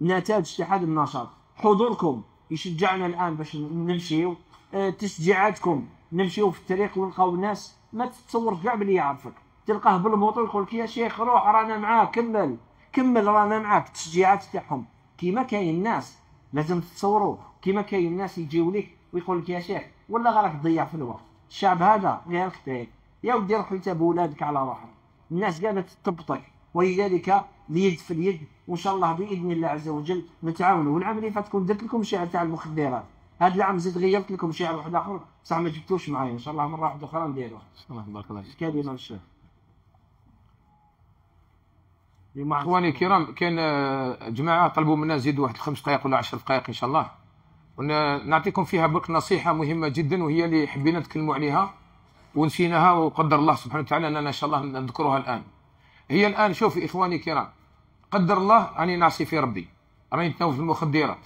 Speaker 1: نتاج اتحاد النشاط حضوركم يشجعنا الان باش نمشيو آه، تشجيعاتكم نمشيو في الطريق ونلقاو الناس ما تتصورش كاع بلي يعرفك تلقاه بالموطو يقول لك يا شيخ روح رانا معاك كمل كمل رانا معاك التشجيعات تاعهم كيما كاين ناس لازم تتصوروا كيما كاين ناس يجيو لك ويقول لك يا شيخ ولا غراك تضيع في الوقت الشعب هذا غير خطير يا ودي روح انت بولادك على روحك الناس قالت تبطك ولذلك اليد في اليد وان شاء الله باذن الله عز وجل نتعاونوا والعام اللي فات كنت درت لكم شعر تاع المخدرات هذا العام زدت غيرت لكم شعر واحد اخر بصح ما جبتوش معايا ان شاء الله مره واحده اخرى نديروه
Speaker 2: الله يبارك فيك كلمه الشيخ اخواني الكرام كان آه، جماعه طلبوا منا نزيد واحد خمس دقائق ولا 10 دقائق ان شاء الله ونعطيكم فيها برك نصيحه مهمه جدا وهي اللي حبينا نتكلموا عليها ونسيناها وقدر الله سبحانه وتعالى اننا ان شاء الله نذكرها الان هي الان شوف اخواني الكرام قدر الله راني نعصي في ربي راني نتناول المخدرات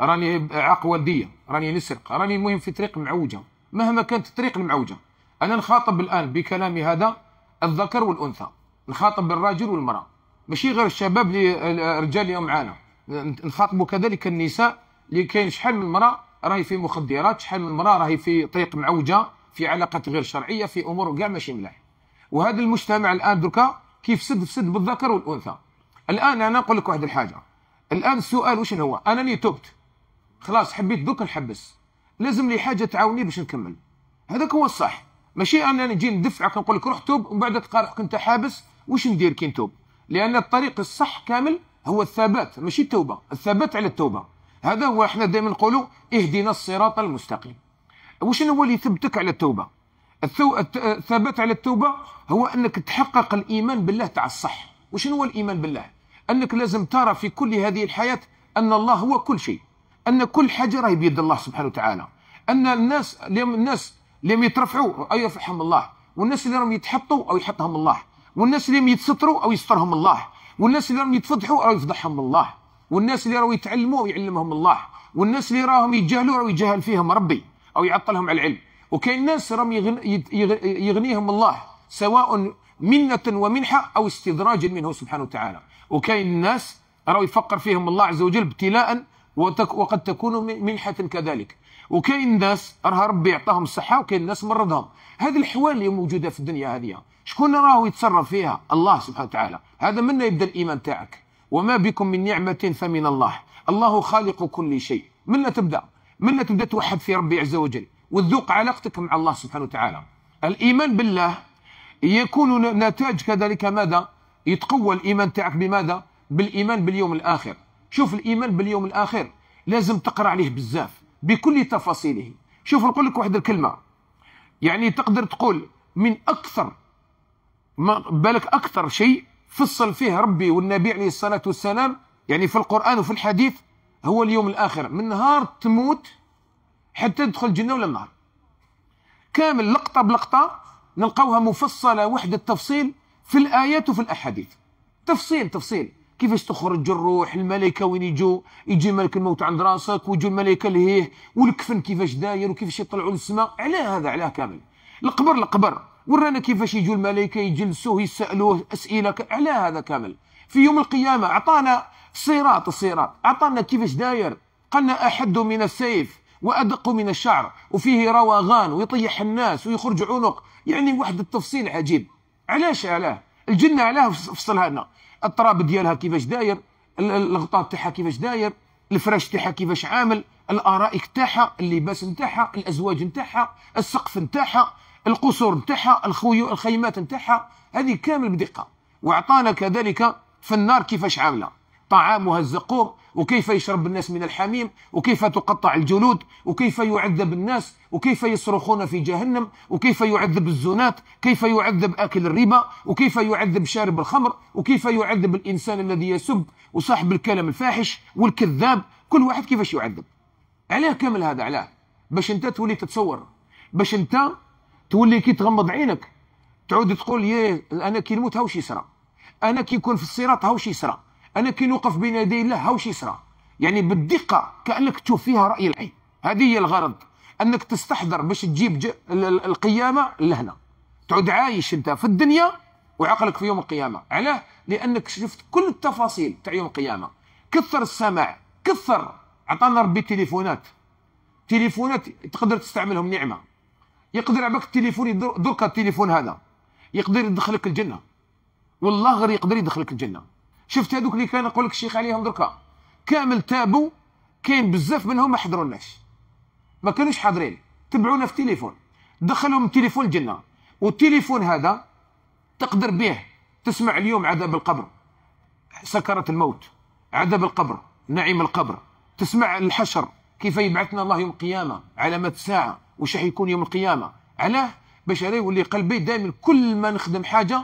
Speaker 2: راني عاق والديه راني نسرق راني المهم في طريق معوجه مهما كانت الطريق المعوجه انا نخاطب الان بكلامي هذا الذكر والانثى نخاطب الرجل والمراه ماشي غير الشباب اللي الرجال اليوم معانا نخاطبوا كذلك النساء اللي كاين شحال من مراه راهي في مخدرات شحال من مراه راهي في طريق معوجه في علاقات غير شرعيه في امور كاع ماشي ملاح وهذا المجتمع الان دركا كيف سد في سد بالذكر والانثى الان انا نقول لك واحد الحاجه الان السؤال وش هو انا اللي تبت خلاص حبيت دوك نحبس لازم لي حاجه تعاوني باش نكمل هذاك هو الصح ماشي انني نجي ندفعك نقول لك روح توب ومن بعد تقارحك انت حابس واش ندير كي نتوب لأن الطريق الصح كامل هو الثبات ماشي التوبة الثبات على التوبة هذا هو احنا دائما نقولوا اهدنا الصراط المستقيم وشنو هو اللي يثبتك على التوبة الثو... الثبات على التوبة هو أنك تحقق الإيمان بالله تاع الصح وشنو هو الإيمان بالله أنك لازم ترى في كل هذه الحياة أن الله هو كل شيء أن كل حاجة راهي بيد الله سبحانه وتعالى أن الناس الناس اللي يترفعوا أي أيوة يرفعهم الله والناس اللي راهم يتحطوا أو يحطهم الله والناس اللي يتستروا او يسترهم الله والناس اللي راهم يتفضحوا او يفضحهم الله والناس اللي راهم يتعلموا او يعلمهم الله والناس اللي راهم يتجاهلوا راهو يجاهل فيهم ربي او يعطلهم على العلم وكاين ناس راهم يغنيهم الله سواء منة ومنحة أو استدراج منه سبحانه وتعالى وكاين الناس راهو يفقر فيهم الله عز وجل ابتلاء وقد تكون منحة كذلك وكاين ناس راه ربي يعطاهم الصحة وكاين ناس مرضهم هذه الحوال اللي موجودة في الدنيا هذه شكون اللي راهو يتصرف فيها الله سبحانه وتعالى هذا منا يبدا الايمان تاعك وما بكم من نعمه فمن الله الله خالق كل شيء منا تبدا منا تبدا توحد في ربي عز وجل وتذوق علاقتك مع الله سبحانه وتعالى الايمان بالله يكون نتاج كذلك ماذا يتقوى الايمان تاعك بماذا بالايمان باليوم الاخر شوف الايمان باليوم الاخر لازم تقرا عليه بزاف بكل تفاصيله شوف نقول لك واحد الكلمه يعني تقدر تقول من اكثر بالك اكثر شيء فصل فيه ربي والنبي عليه الصلاه والسلام يعني في القران وفي الحديث هو اليوم الاخر من نهار تموت حتى تدخل الجنه ولا النار كامل لقطه بلقطه نلقاوها مفصله وحده التفصيل في الايات وفي الاحاديث تفصيل تفصيل كيفاش تخرج الروح الملائكه وين يجوا يجي ملك الموت عند راسك ويجوا الملائكه لهيه والكفن كيفاش داير وكيفاش يطلعوا للسماء علاه هذا علاه كامل القبر القبر ورانا كيفاش يجوا الملائكه يجلسوه يسالوه اسئله على هذا كامل في يوم القيامه اعطانا صراط الصراط اعطانا كيفاش داير قالنا احد من السيف وادق من الشعر وفيه رواغان ويطيح الناس ويخرج عنق يعني واحد التفصيل عجيب علاش علاه الجنه علاه فصلها لنا التراب ديالها كيفاش داير الغطاء تاعها كيفاش داير الفراش تاعها كيفاش عامل الارائك تاعها اللباس نتاعها الازواج نتاعها السقف نتاعها القصور نتاعها الخيمات نتاعها هذه كامل بدقه واعطانا كذلك في النار كيفاش عامله طعامها الزقوم وكيف يشرب الناس من الحميم وكيف تقطع الجلود وكيف يعذب الناس وكيف يصرخون في جهنم وكيف يعذب الزنات كيف يعذب آكل الربا وكيف يعذب شارب الخمر وكيف يعذب الإنسان الذي يسب وصاحب الكلام الفاحش والكذاب كل واحد كيفاش يعذب علاه كامل هذا علاه باش انت تولي تتصور باش انت تولي كي تغمض عينك تعود تقول ياه انا كي نموت هاوش يصرى انا كي نكون في الصراط هاوش يصرى انا كي نوقف بين يدي الله هاوش يصرى يعني بالدقه كانك تشوف فيها راي العين هذه هي الغرض انك تستحضر باش تجيب القيامه لهنا تعود عايش انت في الدنيا وعقلك في يوم القيامه علاه لانك شفت كل التفاصيل تاع يوم القيامه كثر السماع كثر عطانا ربي تليفونات تليفونات تقدر تستعملهم نعمه يقدر عباك التليفون دركا التليفون هذا يقدر يدخلك الجنه والله غير يقدر يدخلك الجنه شفت هذوك اللي كان يقول لك الشيخ عليهم دركا كامل تابوا كاين بزاف منهم ما حضروناش ما كانوش حاضرين تبعونا في التليفون دخلهم التليفون الجنه والتليفون هذا تقدر به تسمع اليوم عذاب القبر سكرة الموت عذاب القبر نعيم القبر تسمع الحشر كيف يبعثنا الله يوم القيامة علامات الساعة واش راح يكون يوم القيامه علاه باش انا يولي قلبي دائما كل ما نخدم حاجه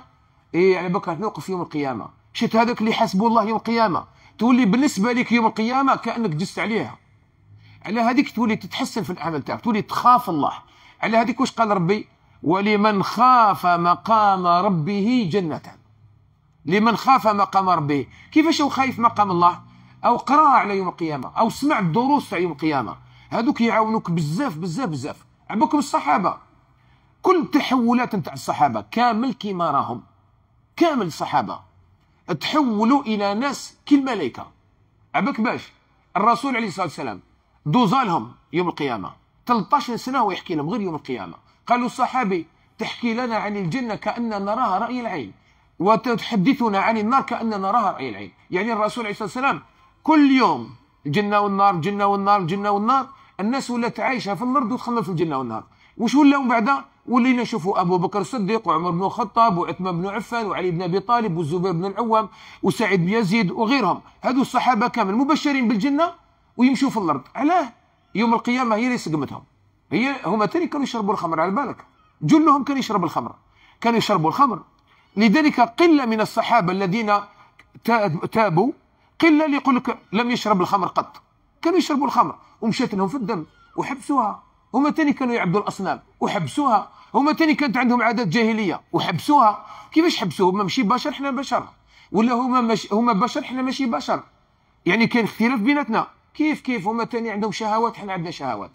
Speaker 2: اي على بالك نوقف يوم القيامه شفت هذاك اللي حسبه الله يوم القيامه تولي بالنسبه لك يوم القيامه كانك جست عليها على هذيك تولي تتحسن في الاعمال تاعك تولي تخاف الله على هذيك واش قال ربي ولمن خاف مقام ربه جنة لمن خاف مقام ربه كيفاش هو خايف مقام الله او قرا على يوم القيامه او سمع الدروس تاع يوم القيامه هادو كيعاونوك بزاف بزاف بزاف عبكم الصحابه كل التحولات نتاع الصحابه كامل كيما راهم كامل الصحابه تحولوا الى ناس كالملائكه عبك باش الرسول عليه الصلاه والسلام دوزالهم يوم القيامه 13 سنه ويحكي لهم غير يوم القيامه قالوا الصحابي تحكي لنا عن الجنه كاننا نراها راي العين وتحدثنا عن النار كاننا نراها راي العين يعني الرسول عليه الصلاه والسلام كل يوم الجنه والنار الجنه والنار الجنه والنار الناس ولات عايشه في الارض ودخلنا في الجنه والنار وش ولاو من ولينا نشوفوا ابو بكر الصديق وعمر بن الخطاب وعثمان بن عفان وعلي بن ابي طالب والزبير بن العوام وسعيد بن يزيد وغيرهم هذو الصحابه كامل مبشرين بالجنه ويمشوا في الارض علاه يوم القيامه هي اللي سقمتهم هي هما تاني كانوا يشربوا الخمر على بالك جلهم كان يشرب الخمر كانوا يشربوا الخمر لذلك قله من الصحابه الذين تابوا قله اللي يقول لك لم يشرب الخمر قط كانوا يشربوا الخمر ومشات لهم في الدم وحبسوها هما تاني كانوا يعبدوا الاصنام وحبسوها هما تاني كانت عندهم عادات جاهليه وحبسوها كيفاش حبسوه هما ماشي بشر حنا بشر ولا هما مش هما بشر حنا ماشي بشر يعني كاين اختلاف بيناتنا كيف كيف هما تاني عندهم شهوات حنا عندنا شهوات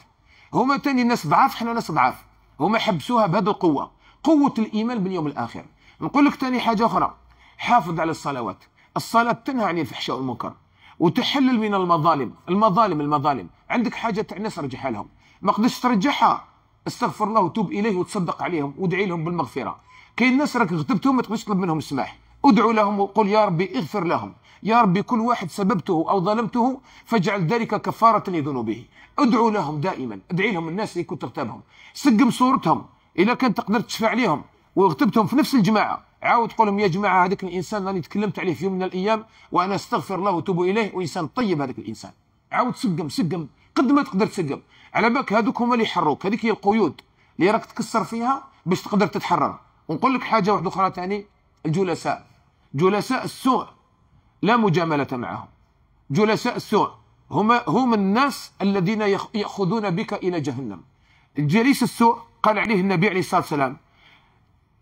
Speaker 2: هما تاني ناس ضعاف حنا ناس ضعاف هما حبسوها بهذه القوه قوه الايمان باليوم الاخر نقول لك تاني حاجه اخرى حافظ على الصلوات الصلاه تنهى عن الفحشاء والمنكر وتحلل من المظالم المظالم المظالم عندك حاجة رجح لهم ما قدرتش ترجعها استغفر الله وتوب إليه وتصدق عليهم وادعي لهم بالمغفرة كاين ناس راك غضبتهم ما تقدرش تطلب منهم السماح ادعو لهم وقل يا ربي اغفر لهم يا ربي كل واحد سببته أو ظلمته فاجعل ذلك كفارة لذنوبه ادعو لهم دائما ادعي لهم الناس اللي كنت تغتابهم سقم صورتهم إذا كان تقدر تشفع عليهم وغتبتهم في نفس الجماعة عاود تقول لهم يا جماعه هذاك الانسان راني تكلمت عليه في يوم من الايام وانا استغفر الله وتوب اليه وانسان طيب هذاك الانسان عاود سقم سقم قد ما تقدر تسقم على بالك هذوك هما اللي يحروك هذيك هي القيود اللي راك تكسر فيها باش تقدر تتحرر ونقول لك حاجه واحده اخرى ثاني الجلساء جلساء السوء لا مجامله معهم جلساء السوء هما هم الناس الذين ياخذون بك الى جهنم الجليس السوء قال عليه النبي عليه الصلاه والسلام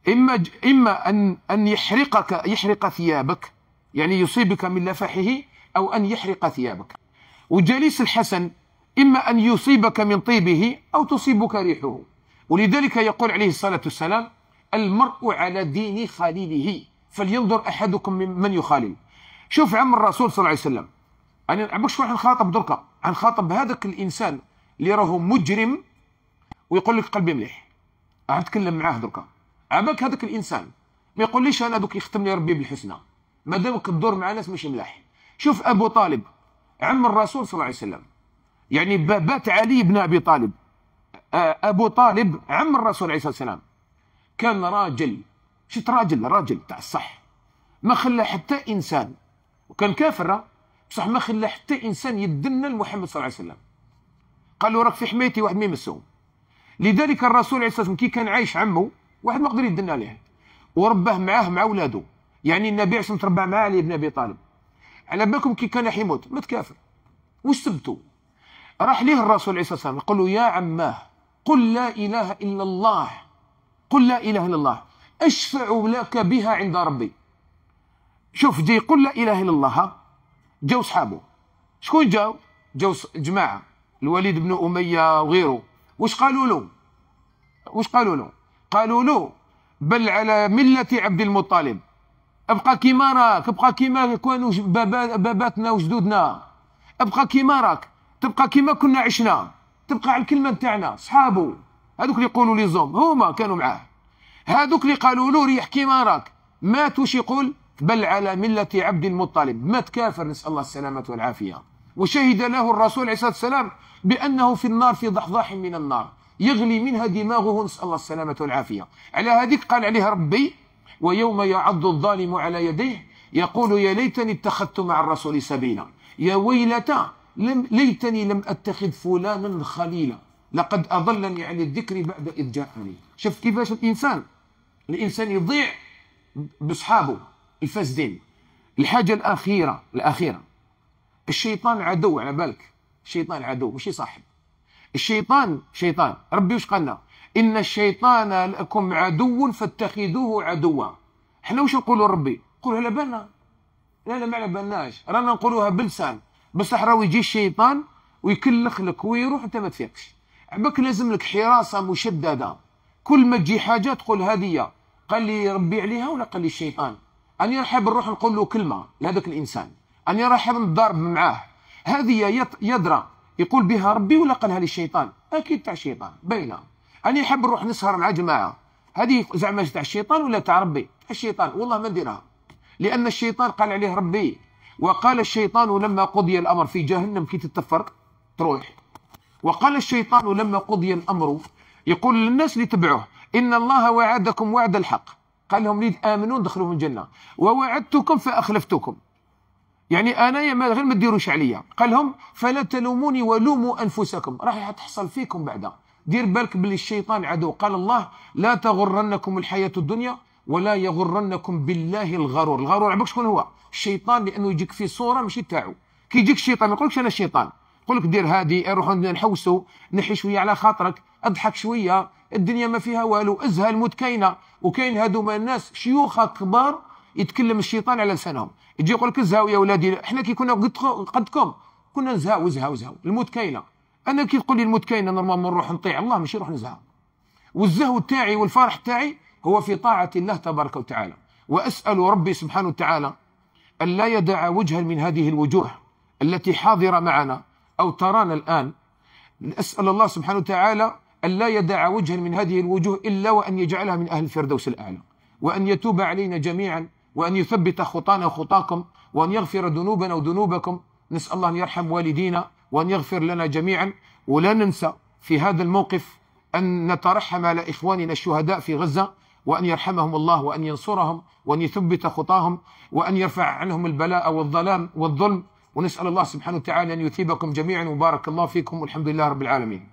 Speaker 2: إما إما أن أن يحرقك يحرق ثيابك يعني يصيبك من لفحه أو أن يحرق ثيابك وجليس الحسن إما أن يصيبك من طيبه أو تصيبك ريحه ولذلك يقول عليه الصلاة والسلام المرء على دين خليله فلينظر أحدكم من يخالل شوف عم الرسول صلى الله عليه وسلم أنا مش راح نخاطب دركا نخاطب هذاك الإنسان اللي راه مجرم ويقول لك قلبي مليح راح نتكلم معاه دركا عباك هذاك الانسان ما يقوليش انا دوك يختم لي ربي بالحسنى ما دامك تدور مع ناس مش ملاح شوف ابو طالب عم الرسول صلى الله عليه وسلم يعني بات علي بن ابي طالب ابو طالب عم الرسول عليه الصلاه والسلام كان راجل شت راجل راجل تاع الصح ما خلى حتى انسان وكان كافر بصح ما خلى حتى انسان يدنا لمحمد صلى الله عليه وسلم قال له راك في حمايتي واحد ما يمسهم لذلك الرسول عليه الصلاه والسلام كي كان عايش عمه واحد ما قدر يدن عليه ورباه معاه مع ولاده يعني النبي عليه تربى مع علي بن ابي طالب على بالكم كي كان حيموت ما تكافر واش سبتو راح ليه الرسول عليه الصلاه والسلام قال له يا عماه قل لا اله الا الله قل لا اله الا الله اشفع لك بها عند ربي شوف جاي يقول لا اله الا الله جاو صحابه شكون جاو جاو الجماعه الوليد بن اميه وغيره واش قالوا له واش قالوا له قالوا له بل على ملة عبد المطلب ابقى كيما راك ابقى كيما كانوا باباتنا وجدودنا ابقى كيما راك تبقى كيما كنا عشنا تبقى على الكلمه نتاعنا صحابو هذوك اللي يقولوا لي زوم هما كانوا معاه هذوك اللي قالوا له ريح كيما راك مات وش يقول بل على مله عبد المطلب مات كافر نسال الله السلامه والعافيه وشهد له الرسول عليه الصلاه والسلام بانه في النار في ضحضاح من النار يغلي منها دماغه نسأل الله السلامة والعافية على هذيك قال عليها ربي ويوم يعض الظالم على يديه يقول يا ليتني اتخذت مع الرسول سبيلا يا ويلتى لم ليتني لم اتخذ فلانا خليلا لقد اضلني عن الذكر بعد اذ جاءني شوف كيفاش الانسان الانسان يضيع باصحابه الفاسدين الحاجه الاخيره الاخيره الشيطان عدو على بالك الشيطان عدو ماشي صاحب الشيطان شيطان ربي واش قالنا ان الشيطان لكم عدو فاتخذوه عدوا حنا واش نقولوا ربي قولوا على بالنا لا لا ما على بالناش رانا نقولوها بلسان بصح راه يجي الشيطان ويكلخ لك ويروح انت ما تفيقش عباك لازم لك حراسه مشدده كل ما تجي حاجه تقول هذه قال لي ربي عليها ولا قال لي الشيطان اني راح نروح نقول له كلمه لهذاك الانسان اني راح نضارب معاه هذه يدرى يقول بها ربي ولا قالها لي الشيطان اكيد تاع الشيطان باينه انا نحب نروح نسهر مع جماعه هذه زعما تاع الشيطان ولا تاع ربي تاع الشيطان والله ما نديرها لان الشيطان قال عليه ربي وقال الشيطان لما قضي الامر في جهنم كي تتفر تروح وقال الشيطان لما قضي الامر يقول للناس اللي تبعوه ان الله وعدكم وعد الحق قال لهم لي امنوا دخلوا الجنه ووعدتكم فاخلفتكم يعني انايا ما غير ما ديروش عليا قال لهم فلا تلوموني ولوموا انفسكم راح تحصل فيكم بعدا دير بالك باللي الشيطان عدو قال الله لا تغرنكم الحياه الدنيا ولا يغرنكم بالله الغرور الغرور عبك شكون هو الشيطان لانه يجيك في صوره ماشي تاعو كي يجيك الشيطان ما يقولكش انا الشيطان يقول لك دير هذه نروح نحوسوا نحي شويه على خاطرك اضحك شويه الدنيا ما فيها والو ازهى الموت كاينه وكاين هذوما الناس شيوخ كبار يتكلم الشيطان على لسانهم يجي يقول لك الزهاو يا ولادي احنا كي كنا قدكم كنا نزهاو زهاو زهاو الموت كاينه انا كي تقول لي الموت كاينه نورمالمون نروح نطيع الله ماشي نروح نزهاو والزهو تاعي والفرح تاعي هو في طاعه الله تبارك وتعالى واسال ربي سبحانه وتعالى ألا يدع وجها من هذه الوجوه التي حاضرة معنا أو ترانا الآن أسأل الله سبحانه وتعالى ان لا يدع وجها من هذه الوجوه إلا وأن يجعلها من أهل الفردوس الأعلى وأن يتوب علينا جميعا وأن يثبت خطانا وخطاكم وأن يغفر ذنوبنا وذنوبكم نسأل الله أن يرحم والدينا وأن يغفر لنا جميعا ولا ننسى في هذا الموقف أن نترحم على إخواننا الشهداء في غزة وأن يرحمهم الله وأن ينصرهم وأن يثبت خطاهم وأن يرفع عنهم البلاء والظلام والظلم ونسأل الله سبحانه وتعالى أن يثيبكم جميعا وبارك الله فيكم والحمد لله رب العالمين